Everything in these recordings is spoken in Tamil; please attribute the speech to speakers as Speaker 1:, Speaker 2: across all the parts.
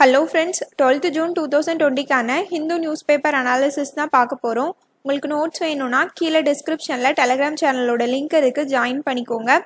Speaker 1: hello friends twelfth June two thousand டுவெண்ட்டிக்கான ஹிந்து நியூஸ் பேப்பர் அனாலிசிஸ் தான் பார்க்க போகிறோம் உங்களுக்கு நோட்ஸ் வேணும்னா கீழே டிஸ்கிரிப்ஷனில் டெலகிராம் சேனலோட லிங்க் இருக்குது ஜாயின் பண்ணிக்கோங்க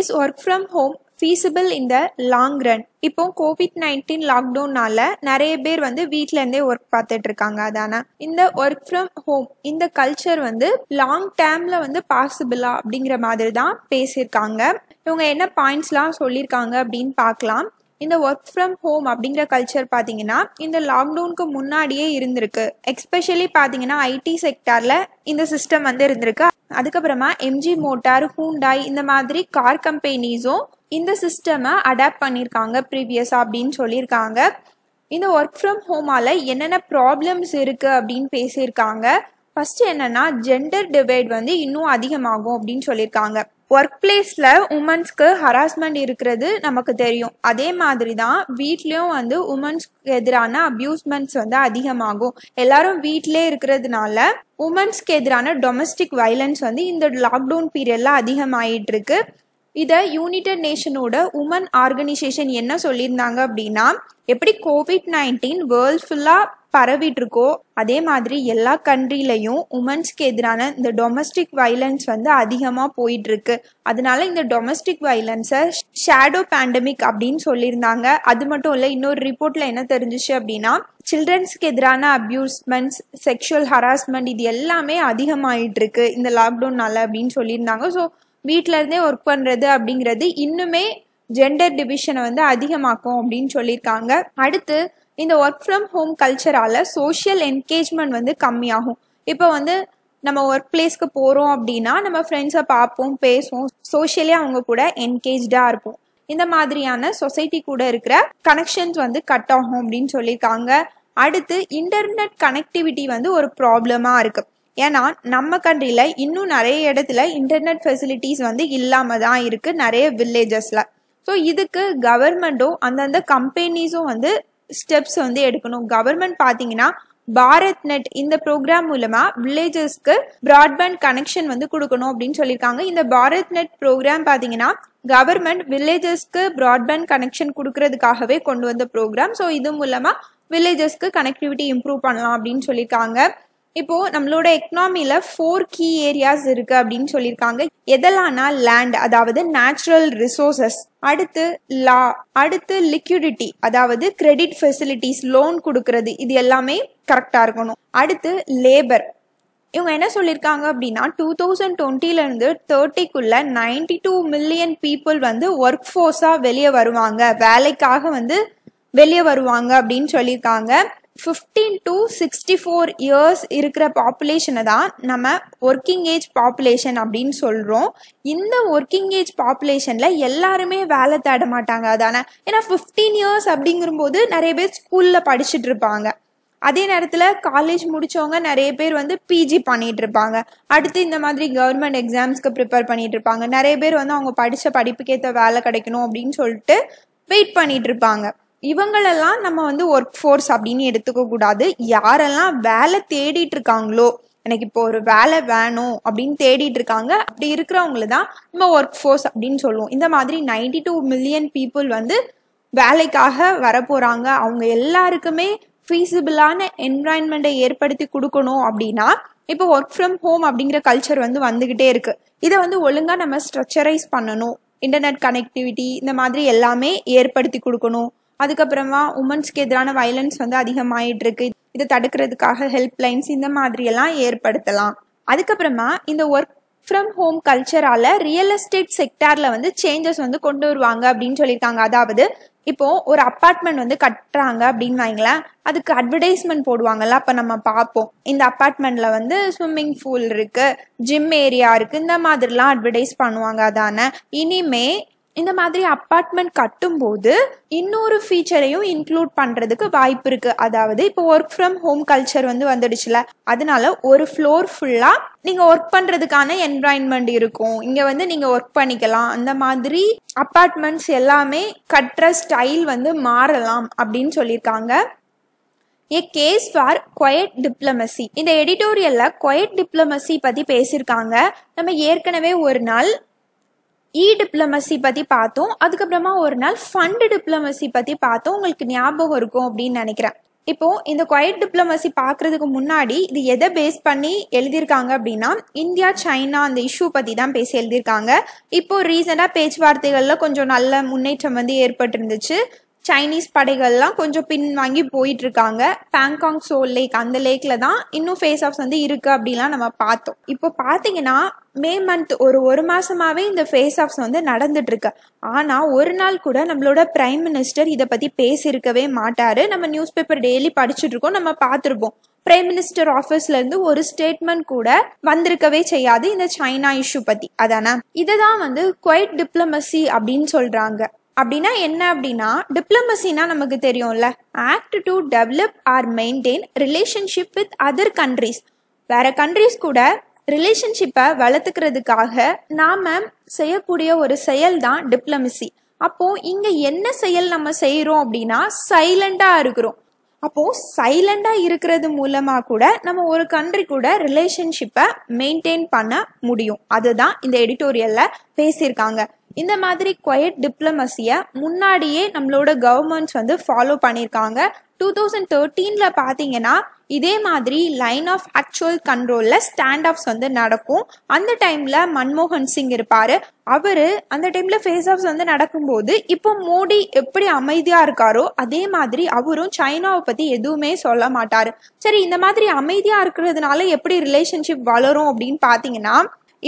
Speaker 1: is work from home feasible இந்த லாங் ரன் இப்போ கோவிட் நைன்டீன் லாக்டவுன்னால நிறைய பேர் வந்து வீட்டிலேருந்தே ஒர்க் பார்த்துட்டு இருக்காங்க அதான இந்த ஒர்க் ஃப்ரம் ஹோம் இந்த கல்ச்சர் வந்து லாங் டேர்ம்ல வந்து பாசிபிளா அப்படிங்கிற மாதிரி தான் பேசியிருக்காங்க இவங்க என்ன பாயிண்ட்ஸ்லாம் சொல்லியிருக்காங்க அப்படின்னு பார்க்கலாம் இந்த ஒர்க் ஃப்ரம் ஹோம் அப்படிங்கிற கல்ச்சர் பார்த்தீங்கன்னா இந்த லாக்டவுனுக்கு முன்னாடியே இருந்திருக்கு எக்ஸ்பெஷலி பார்த்தீங்கன்னா ஐடி செக்டாரில் இந்த சிஸ்டம் வந்து இருந்திருக்கு அதுக்கப்புறமா எம்ஜி மோட்டார் ஹூண்டாய் இந்த மாதிரி கார் கம்பெனிஸும் இந்த சிஸ்டமை அடாப்ட் பண்ணியிருக்காங்க ப்ரீவியஸாக அப்படின்னு சொல்லியிருக்காங்க இந்த ஒர்க் ஃப்ரம் ஹோமால என்னென்ன ப்ராப்ளம்ஸ் இருக்குது அப்படின்னு பேசியிருக்காங்க ஃபஸ்ட்டு என்னென்னா ஜெண்டர் டிவைட் வந்து இன்னும் அதிகமாகும் அப்படின்னு சொல்லியிருக்காங்க ஒர்க் பிளேஸில் உமன்ஸ்க்கு ஹராஸ்மெண்ட் இருக்கிறது நமக்கு தெரியும் அதே மாதிரி தான் வீட்லேயும் வந்து உமன்ஸ்க்கு எதிரான அப்யூஸ்மெண்ட்ஸ் வந்து அதிகமாகும் எல்லாரும் வீட்டிலே இருக்கிறதுனால உமன்ஸ்க்கு எதிரான டொமஸ்டிக் வைலன்ஸ் வந்து இந்த லாக்டவுன் பீரியடில் அதிகமாயிட்டு இருக்கு இதை யுனைடெட் நேஷனோட உமன் ஆர்கனைசேஷன் என்ன சொல்லியிருந்தாங்க அப்படின்னா எப்படி கோவிட் நைன்டீன் வேர்ல்ட் ஃபுல்லாக பரவிட்டு இருக்கோ அதே மாதிரி எல்லா கண்ட்ரிலையும் உமன்ஸ்க்கு எதிரான இந்த டொமஸ்டிக் வைலன்ஸ் வந்து அதிகமாக போயிட்டு இருக்கு அதனால இந்த டொமஸ்டிக் வைலன்ஸை ஷேடோ பேண்டமிக் அப்படின்னு சொல்லியிருந்தாங்க அது மட்டும் இல்லை இன்னொரு ரிப்போர்ட்ல என்ன தெரிஞ்சிச்சு அப்படின்னா சில்ட்ரன்ஸ்க்கு எதிரான அப்யூஸ்மெண்ட்ஸ் செக்ஷுவல் ஹராஸ்மெண்ட் இது எல்லாமே அதிகமாயிட்டு இருக்கு இந்த லாக்டவுன்னால அப்படின்னு சொல்லியிருந்தாங்க ஸோ வீட்டில இருந்தே ஒர்க் பண்ணுறது அப்படிங்கிறது இன்னுமே ஜெண்டர் டிவிஷனை வந்து அதிகமாக்கும் அப்படின்னு சொல்லியிருக்காங்க அடுத்து இந்த ஒர்க் ஃப்ரம் ஹோம் கல்ச்சரால் சோஷியல் என்கேஜ்மெண்ட் வந்து கம்மியாகும் இப்போ வந்து நம்ம ஒர்க் பிளேஸ்க்கு போகிறோம் அப்படின்னா நம்ம ஃப்ரெண்ட்ஸை பார்ப்போம் பேசுவோம் சோஷியலி அவங்க கூட என்கேஜ்டாக இருப்போம் இந்த மாதிரியான சொசைட்டி கூட இருக்கிற கனெக்ஷன்ஸ் வந்து கட் ஆகும் அப்படின்னு சொல்லியிருக்காங்க அடுத்து இன்டர்நெட் கனெக்டிவிட்டி வந்து ஒரு ப்ராப்ளமாக இருக்குது ஏன்னா நம்ம கண்ட்ரியில் இன்னும் நிறைய இடத்துல இன்டர்நெட் ஃபெசிலிட்டிஸ் வந்து இல்லாமல் தான் இருக்குது நிறைய வில்லேஜஸில் ஸோ இதுக்கு கவர்மெண்ட்டும் அந்தந்த கம்பெனிஸும் வந்து ஸ்டெப்ஸ் வந்து எடுக்கணும் கவர்மெண்ட் பார்த்தீங்கன்னா பாரத் நெட் இந்த ப்ரோக்ராம் மூலமா வில்லேஜஸ்க்கு ப்ராட்பேண்ட் கனெக்ஷன் வந்து கொடுக்கணும் அப்படின்னு சொல்லியிருக்காங்க இந்த பாரத் நெட் ப்ரோக்ராம் பார்த்தீங்கன்னா கவர்மெண்ட் வில்லேஜஸ்க்கு ப்ராட்பேண்ட் கனெக்ஷன் கொடுக்கறதுக்காகவே கொண்டு வந்த ப்ரோக்ராம் ஸோ இது மூலமா வில்லேஜஸ்க்கு கனெக்டிவிட்டி இம்ப்ரூவ் பண்ணலாம் அப்படின்னு சொல்லியிருக்காங்க இப்போது நம்மளோட எக்கனாமியில ஃபோர் கீ ஏரியாஸ் இருக்குது அப்படின்னு சொல்லியிருக்காங்க எதெல்லாம்னா லேண்ட் அதாவது நேச்சுரல் ரிசோர்சஸ் அடுத்து லா அடுத்து லிக்யூடிட்டி அதாவது கிரெடிட் ஃபெசிலிட்டிஸ் லோன் கொடுக்கறது இது எல்லாமே கரெக்டாக இருக்கணும் அடுத்து லேபர் இவங்க என்ன சொல்லியிருக்காங்க அப்படின்னா டூ தௌசண்ட் இருந்து தேர்ட்டிக்குள்ளே நைன்டி டூ மில்லியன் பீப்புள் வந்து ஒர்க் ஃபோர்ஸாக வெளியே வருவாங்க வேலைக்காக வந்து வெளியே வருவாங்க அப்படின்னு சொல்லியிருக்காங்க fifteen to sixty four years இருக்கிற பாப்புலேஷனை தான் நம்ம ஒர்க்கிங் ஏஜ் பாப்புலேஷன் அப்படின்னு சொல்கிறோம் இந்த ஒர்க்கிங் ஏஜ் பாப்புலேஷனில் எல்லாருமே வேலை தேட மாட்டாங்க அதானே ஏன்னா ஃபிஃப்டீன் இயர்ஸ் அப்படிங்கும்போது நிறைய பேர் ஸ்கூலில் படிச்சுட்டு இருப்பாங்க அதே நேரத்தில் காலேஜ் முடித்தவங்க நிறைய பேர் வந்து பிஜி பண்ணிகிட்டு இருப்பாங்க அடுத்து இந்த மாதிரி கவர்மெண்ட் எக்ஸாம்ஸ்க்கு ப்ரிப்பேர் பண்ணிகிட்டு இருப்பாங்க நிறைய பேர் வந்து அவங்க படித்த படிப்புக்கேற்ற வேலை கிடைக்கணும் அப்படின்னு சொல்லிட்டு வெயிட் பண்ணிகிட்டு இருப்பாங்க இவங்களெல்லாம் நம்ம வந்து ஒர்க் ஃபோர்ஸ் அப்படின்னு எடுத்துக்க கூடாது யாரெல்லாம் வேலை தேடிட்டு இருக்காங்களோ எனக்கு இப்போ ஒரு வேலை வேணும் அப்படின்னு தேடிட்டு இருக்காங்க அப்படி இருக்கிறவங்கள தான் நம்ம ஒர்க் ஃபோர்ஸ் அப்படின்னு சொல்லுவோம் இந்த மாதிரி நைன்டி டூ மில்லியன் பீப்புள் வந்து வேலைக்காக வரப்போறாங்க அவங்க எல்லாருக்குமே ஃபீஸிபிளான என்வாயன்மெண்ட்டை ஏற்படுத்தி கொடுக்கணும் அப்படின்னா இப்போ ஒர்க் ஃப்ரம் ஹோம் அப்படிங்கிற கல்ச்சர் வந்து வந்துகிட்டே இருக்கு இதை வந்து ஒழுங்கா நம்ம ஸ்ட்ரக்சரைஸ் பண்ணணும் இன்டர்நெட் கனெக்டிவிட்டி இந்த மாதிரி எல்லாமே ஏற்படுத்தி கொடுக்கணும் அதுக்கப்புறமா உமன்ஸ்க்கு எதிரான வயலன்ஸ் வந்து அதிகமாயிட்டு இருக்கு இதை தடுக்கிறதுக்காக ஹெல்ப் லைன்ஸ் இந்த மாதிரியெல்லாம் ஏற்படுத்தலாம் அதுக்கப்புறமா இந்த ஒர்க் ஃப்ரம் ஹோம் கல்ச்சரால ரியல் எஸ்டேட் செக்டார்ல வந்து சேஞ்சஸ் வந்து கொண்டு வருவாங்க அப்படின்னு சொல்லியிருக்காங்க அதாவது இப்போ ஒரு அப்பார்ட்மெண்ட் வந்து கட்டுறாங்க அப்படின்னு வாங்களேன் அதுக்கு அட்வர்டைஸ்மெண்ட் போடுவாங்கல்ல அப்ப நம்ம பார்ப்போம் இந்த அப்பார்ட்மெண்ட்ல வந்து ஸ்விம்மிங் பூல் இருக்கு ஜிம் ஏரியா இருக்கு இந்த மாதிரிலாம் அட்வர்டைஸ் பண்ணுவாங்க அதான இனிமே இந்த மாதிரி அப்பார்ட்மெண்ட் கட்டும்போது இன்னொரு ஃபீச்சரையும் இன்க்ளூட் பண்ணுறதுக்கு வாய்ப்பு இருக்குது அதாவது இப்போ ஒர்க் ஃப்ரம் ஹோம் கல்ச்சர் வந்து வந்துடுச்சுல அதனால ஒரு ஃப்ளோர் ஃபுல்லாக நீங்கள் ஒர்க் பண்ணுறதுக்கான என்வாயன்மெண்ட் இருக்கும் இங்கே வந்து நீங்கள் ஒர்க் பண்ணிக்கலாம் அந்த மாதிரி அப்பார்ட்மெண்ட்ஸ் எல்லாமே கட்டுற ஸ்டைல் வந்து மாறலாம் அப்படின்னு சொல்லியிருக்காங்க a case for quiet diplomacy இந்த எடிட்டோரியல்ல கொயட் டிப்ளமசி பத்தி பேசியிருக்காங்க நம்ம ஏற்கனவே ஒரு நாள் இ டிப்ளமசி பற்றி பார்த்தோம் அதுக்கப்புறமா ஒரு நாள் ஃபண்டு டிப்ளமசி பற்றி பார்த்தோம் உங்களுக்கு ஞாபகம் இருக்கும் அப்படின்னு நினைக்கிறேன் இப்போ இந்த குவைட் டிப்ளமசி பார்க்கறதுக்கு முன்னாடி இது எதை பேஸ் பண்ணி எழுதியிருக்காங்க அப்படின்னா இந்தியா சைனா அந்த இஷ்யூ பற்றி தான் பேசி எழுதியிருக்காங்க இப்போ ரீசெண்டாக பேச்சுவார்த்தைகளில் கொஞ்சம் நல்ல முன்னேற்றம் வந்து ஏற்பட்டிருந்துச்சு சைனீஸ் படைகள்லாம் கொஞ்சம் பின் வாங்கி போயிட்டு இருக்காங்க பேங்காங் சோல் லேக் அந்த லேக்ல தான் இன்னும் ஃபேஸ் ஆஃப்ஸ் வந்து இருக்கு அப்படிலாம் நம்ம பார்த்தோம் இப்போ பார்த்தீங்கன்னா மே மந்த் ஒரு ஒரு மாசமாவே இந்த ஃபேஸ் ஆஃப்ஸ் வந்து நடந்துட்டு இருக்கு ஆனா ஒரு நாள் கூட நம்மளோட பிரைம் மினிஸ்டர் இதை பத்தி பேசியிருக்கவே மாட்டாரு நம்ம நியூஸ் பேப்பர் டெய்லி படிச்சுட்டு இருக்கோம் நம்ம பார்த்துருப்போம் பிரைம் மினிஸ்டர் ஆஃபீஸ்ல இருந்து ஒரு ஸ்டேட்மெண்ட் கூட வந்திருக்கவே செய்யாது இந்த சைனா இஷ்யூ பத்தி அதானா இதுதான் வந்து குவைட் டிப்ளமசி அப்படின்னு சொல்றாங்க அப்படின்னா என்ன அப்படின்னா டிப்ளமசினா நமக்கு தெரியும்ல act to develop or maintain relationship with other countries வேற கண்ட்ரீஸ் கூட ரிலேஷன்ஷிப்பை வளர்த்துக்கிறதுக்காக நாம் செய்யக்கூடிய ஒரு செயல் தான் டிப்ளமசி அப்போது இங்கே என்ன செயல் நம்ம செய்கிறோம் அப்படின்னா சைலண்டாக இருக்கிறோம் அப்போ சைலண்டா இருக்கிறது மூலமா கூட நம்ம ஒரு கண்ட்ரி கூட ரிலேஷன்ஷிப்பை மெயின்டைன் பண்ண முடியும் அதுதான் இந்த எடிட்டோரியல்ல பேசியிருக்காங்க இந்த மாதிரி குவயட் டிப்ளமசியை முன்னாடியே நம்மளோட கவர்மெண்ட்ஸ் வந்து ஃபாலோ பண்ணியிருக்காங்க டூ தௌசண்ட் தேர்ட்டீனில் பார்த்தீங்கன்னா இதே மாதிரி லைன் ஆஃப் ஆக்சுவல் கண்ட்ரோலில் ஸ்டாண்ட் ஆஃப்ஸ் வந்து நடக்கும் அந்த டைமில் மன்மோகன் சிங் இருப்பார் அவர் அந்த டைமில் ஃபேஸ் ஆஃப்ஸ் வந்து நடக்கும்போது இப்போ மோடி எப்படி அமைதியாக இருக்காரோ அதே மாதிரி அவரும் சைனாவை பற்றி எதுவுமே சொல்ல மாட்டார் சரி இந்த மாதிரி அமைதியாக இருக்கிறதுனால எப்படி ரிலேஷன்ஷிப் வளரும் அப்படின்னு பார்த்தீங்கன்னா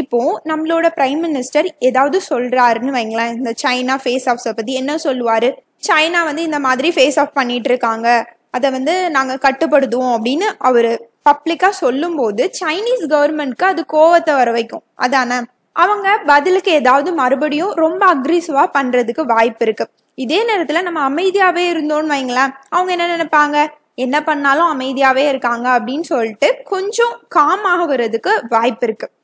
Speaker 1: இப்போ நம்மளோட பிரைம் மினிஸ்டர் ஏதாவது சொல்றாருன்னு வைங்களேன் இந்த சைனா ஃபேஸ் ஆஃப்ஸை பத்தி என்ன சொல்லுவாரு சைனா வந்து இந்த மாதிரி ஃபேஸ் ஆஃப் பண்ணிட்டு இருக்காங்க அதை வந்து நாங்கள் கட்டுப்படுத்துவோம் அப்படின்னு அவர் பப்ளிக்காக சொல்லும்போது சைனீஸ் கவர்மெண்ட்க்கு அது கோவத்தை வர வைக்கும் அதானே அவங்க பதிலுக்கு ஏதாவது மறுபடியும் ரொம்ப அக்ரிசிவா பண்ணுறதுக்கு வாய்ப்பு இருக்கு இதே நேரத்தில் நம்ம அமைதியாகவே இருந்தோம்னு வைங்களேன் அவங்க என்ன நினைப்பாங்க என்ன பண்ணாலும் அமைதியாகவே இருக்காங்க அப்படின்னு சொல்லிட்டு கொஞ்சம் காமாக ஆகிறதுக்கு வாய்ப்பு இருக்குது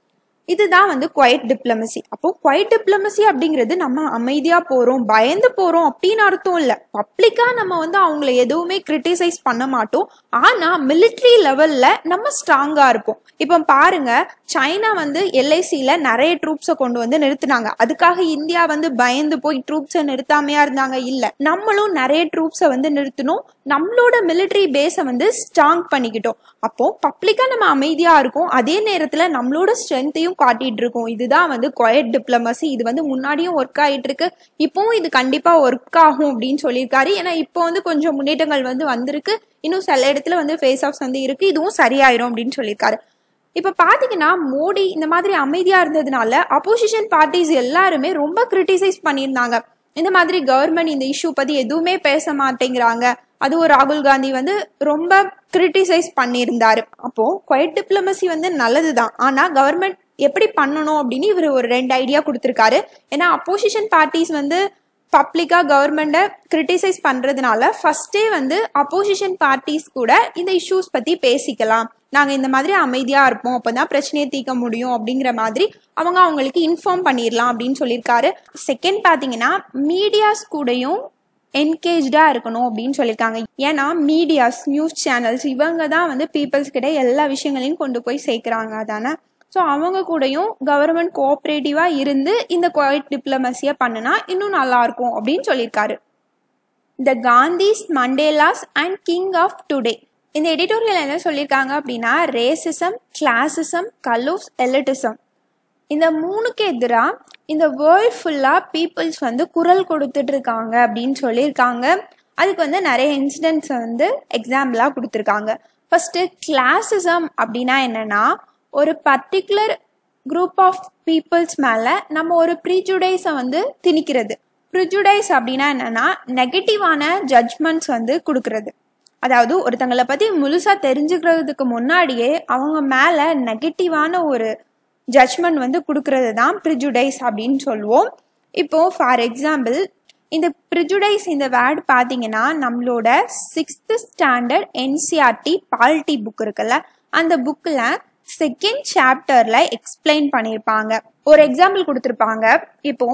Speaker 1: இதுதான் வந்து குவைட் டிப்ளமசி அப்போ குவைட் டிப்ளமசி அப்படிங்கிறது நம்ம அமைதியா போறோம் பயந்து போறோம் அப்படின்னு அர்த்தம் இல்ல பப்ளிக்கா நம்ம வந்து அவங்கள எதுவுமே கிரிட்டிசைஸ் பண்ண மாட்டோம் ஆனா மிலிட்ரி லெவல்ல நம்ம ஸ்ட்ராங்கா இருப்போம் இப்போ பாருங்க சைனா வந்து எல்ஐசியில நிறைய ட்ரூப்ஸை கொண்டு வந்து நிறுத்தினாங்க அதுக்காக இந்தியா வந்து பயந்து போய் ட்ரூப்ஸை நிறுத்தாமையா இருந்தாங்க இல்ல நம்மளும் நிறைய ட்ரூப்ஸை வந்து நிறுத்தணும் நம்மளோட மிலிட்ரி பேஸை வந்து ஸ்ட்ராங் பண்ணிக்கிட்டோம் அப்போ பப்ளிக்காக நம்ம அமைதியாக இருக்கோம் அதே நேரத்தில் நம்மளோட ஸ்ட்ரென்த்தையும் காட்டிட்டு இருக்கோம் இதுதான் வந்து கொயட் டிப்ளமசி இது வந்து முன்னாடியும் ஒர்க் ஆகிட்டு இருக்கு இப்போவும் இது கண்டிப்பாக ஒர்க் ஆகும் அப்படின்னு சொல்லியிருக்காரு ஏன்னா இப்போ வந்து கொஞ்சம் முன்னேற்றங்கள் வந்து வந்திருக்கு இன்னும் சில இடத்துல வந்து ஃபேஸ் ஆஃப்ஸ் வந்து இருக்கு இதுவும் சரியாயிரும் அப்படின்னு சொல்லியிருக்காரு இப்போ பார்த்தீங்கன்னா மோடி இந்த மாதிரி அமைதியாக இருந்ததுனால அப்போசிஷன் பார்ட்டிஸ் எல்லாருமே ரொம்ப கிரிட்டிசைஸ் பண்ணியிருந்தாங்க இந்த மாதிரி கவர்மெண்ட் இந்த இஷ்யூ பற்றி எதுவுமே பேச மாட்டேங்கிறாங்க அதுவும் ராகுல் காந்தி வந்து ரொம்ப கிரிட்டிசைஸ் பண்ணியிருந்தாரு அப்போ குவைட் டிப்ளமசி வந்து நல்லது தான் ஆனால் கவர்மெண்ட் எப்படி பண்ணணும் அப்படின்னு இவர் ஒரு ரெண்டு ஐடியா கொடுத்துருக்காரு ஏன்னா அப்போசிஷன் பார்ட்டிஸ் வந்து பப்ளிக்காக கவர்மெண்ட்டை கிரிட்டிசைஸ் பண்ணுறதுனால ஃபஸ்ட்டே வந்து அப்போசிஷன் பார்ட்டிஸ் கூட இந்த இஷ்யூஸ் பற்றி பேசிக்கலாம் நாங்கள் இந்த மாதிரி அமைதியாக இருப்போம் அப்போ தான் பிரச்சனையை தீர்க்க முடியும் அப்படிங்கிற மாதிரி அவங்க அவங்களுக்கு இன்ஃபார்ம் பண்ணிடலாம் அப்படின்னு சொல்லியிருக்காரு செகண்ட் பார்த்தீங்கன்னா மீடியாஸ் கூடயும் என்கேஜ்டாக இருக்கணும் அப்படின்னு சொல்லியிருக்காங்க ஏன்னா மீடியாஸ் நியூஸ் சேனல்ஸ் இவங்க தான் வந்து பீப்புள்ஸ் கிட்ட எல்லா விஷயங்களையும் கொண்டு போய் சேர்க்குறாங்க அதானே ஸோ அவங்க கூடயும் கவர்மெண்ட் கோஆப்ரேட்டிவாக இருந்து இந்த கோயிட் டிப்ளமசியை பண்ணினா இன்னும் நல்லாயிருக்கும் அப்படின்னு சொல்லியிருக்காரு the Gandhis Mandelas and King of today இந்த எடிட்டோரியல் என்ன சொல்லியிருக்காங்க அப்படின்னா ரேசிசம் கிளாசிசம் கலூஸ் எலட்டிசம் இந்த மூணுக்கு எதிராக இந்த வேர்ல்ட் ஃபுல்லாக பீப்புள்ஸ் வந்து குரல் கொடுத்துட்டு இருக்காங்க அப்படின்னு சொல்லியிருக்காங்க அதுக்கு வந்து நிறைய இன்சிடென்ட்ஸ் வந்து எக்ஸாம்பிளாக கொடுத்துருக்காங்க ஃபஸ்ட்டு கிளாஸிசம் அப்படின்னா என்னென்னா ஒரு பர்டிகுலர் குரூப் ஆஃப் பீப்புள்ஸ் மேலே நம்ம ஒரு ப்ரிஜுடைஸை வந்து திணிக்கிறது ப்ரிஜுடைஸ் அப்படின்னா என்னென்னா நெகட்டிவான ஜட்ஜ்மெண்ட்ஸ் வந்து கொடுக்கறது அதாவது ஒருத்தங்களை பற்றி முழுசாக தெரிஞ்சுக்கிறதுக்கு முன்னாடியே அவங்க மேலே நெகட்டிவான ஒரு ஜட்மெண்ட் வந்து கொடுக்கறது தான் ப்ரிஜுடைஸ் அப்படின்னு சொல்லுவோம் இப்போ ஃபார் எக்ஸாம்பிள் இந்த ப்ரிஜுடைஸ் இந்த வேர்டு பார்த்தீங்கன்னா நம்மளோட sixth standard NCERT polity book இருக்குல்ல அந்த புக்கில் செகண்ட் சாப்டர்ல எக்ஸ்பிளைன் பண்ணியிருப்பாங்க ஒரு எக்ஸாம்பிள் கொடுத்துருப்பாங்க இப்போ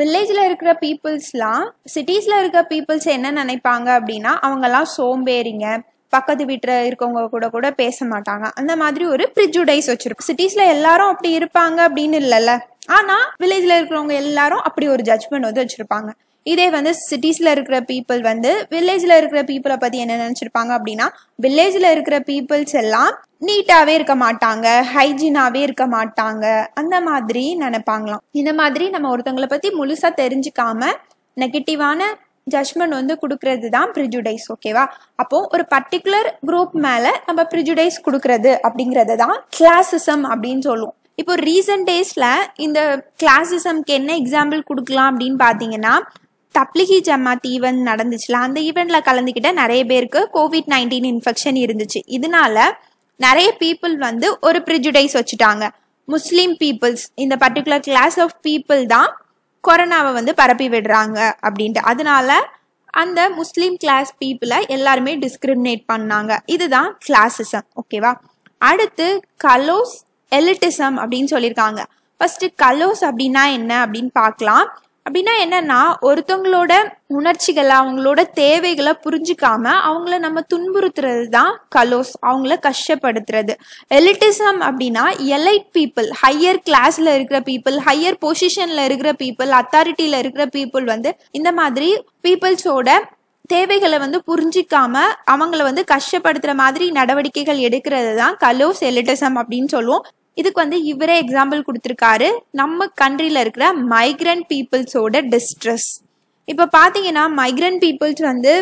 Speaker 1: வில்லேஜில் இருக்கிற பீப்புள்ஸ்லாம் சிட்டிஸில் இருக்கிற பீப்புள்ஸ் என்ன நினைப்பாங்க அப்படின்னா அவங்கெல்லாம் சோம்பேறிங்க பக்கத்து வீட்டில் இருக்கவங்க கூட கூட பேச மாட்டாங்க அந்த மாதிரி ஒரு ப்ரிஜுடைஸ் வச்சிருக்கோம் சிட்டிஸில் எல்லாரும் அப்படி இருப்பாங்க அப்படின்னு இல்லைல்ல ஆனால் வில்லேஜில் இருக்கிறவங்க எல்லாரும் அப்படி ஒரு ஜட்ஜ்மெண்ட் வந்து வச்சுருப்பாங்க இதே வந்து சிட்டிஸில் இருக்கிற பீப்புள் வந்து வில்லேஜில் இருக்கிற பீப்புளை பற்றி என்ன நினச்சிருப்பாங்க அப்படின்னா வில்லேஜில் இருக்கிற பீப்புள்ஸ் எல்லாம் நீட்டாகவே இருக்க மாட்டாங்க ஹைஜீனாகவே இருக்க மாட்டாங்க அந்த மாதிரி நினைப்பாங்களாம் இந்த மாதிரி நம்ம ஒருத்தங்களை பற்றி முழுசாக தெரிஞ்சுக்காம நெகட்டிவான ஜட்மெண்ட் வந்து கொடுக்கறது தான் ப்ரிஜுடைஸ் ஓகேவா அப்போ ஒரு பர்டிகுலர் குரூப் மேல நம்ம ப்ரிஜுடைஸ் கொடுக்கறது அப்படிங்கறது தான் கிளாசிசம் அப்படின்னு சொல்லுவோம் இப்போ ரீசன்ட் டேஸ்ல இந்த கிளாசிசம்க்கு என்ன எக்ஸாம்பிள் கொடுக்கலாம் அப்படின்னு பாத்தீங்கன்னா தப்லிகி ஜமாத் ஈவெண்ட் நடந்துச்சுல அந்த ஈவெண்ட்ல கலந்துக்கிட்ட நிறைய பேருக்கு கோவிட் நைன்டீன் இன்ஃபெக்ஷன் இருந்துச்சு இதனால நிறைய பீப்புள் வந்து ஒரு ப்ரிஜுடைஸ் வச்சுட்டாங்க முஸ்லீம் பீப்புள்ஸ் இந்த பர்டிகுலர் கிளாஸ் ஆஃப் பீப்புள் தான் கொரோனாவை வந்து பரப்பி விடுறாங்க அப்படின்ட்டு அதனால அந்த முஸ்லீம் கிளாஸ் பீப்புளை எல்லாருமே டிஸ்கிரிமினேட் பண்ணாங்க இதுதான் கிளாஸிசம் ஓகேவா அடுத்து கலோஸ் எலிட்டிசம் அப்படின்னு சொல்லியிருக்காங்க ஃபர்ஸ்ட் கலோஸ் அப்படின்னா என்ன அப்படின்னு பார்க்கலாம் அப்படின்னா என்னன்னா ஒருத்தவங்களோட உணர்ச்சிகளை அவங்களோட தேவைகளை புரிஞ்சுக்காம அவங்கள நம்ம துன்புறுத்துறது தான் கலோஸ் அவங்கள கஷ்டப்படுத்துறது எலிட்டிசம் அப்படின்னா எலைட் பீப்புள் ஹையர் கிளாஸ்ல இருக்கிற பீப்புள் ஹையர் பொசிஷன்ல இருக்கிற பீப்புள் அத்தாரிட்டியில இருக்கிற பீப்புள் வந்து இந்த மாதிரி பீப்புள்ஸோட தேவைகளை வந்து புரிஞ்சிக்காம அவங்கள வந்து கஷ்டப்படுத்துற மாதிரி நடவடிக்கைகள் எடுக்கிறது தான் கலோஸ் எலிட்டிசம் அப்படின்னு சொல்லுவோம் இதுக்கு வந்து இவரே எக்ஸாம்பிள் கொடுத்துருக்காரு நம்ம கண்ட்ரியில் இருக்கிற மைக்ரண்ட் பீப்புள்ஸோட டிஸ்ட்ரெஸ் இப்போ பார்த்தீங்கன்னா மைக்ரண்ட் பீப்புள்ஸ் வந்து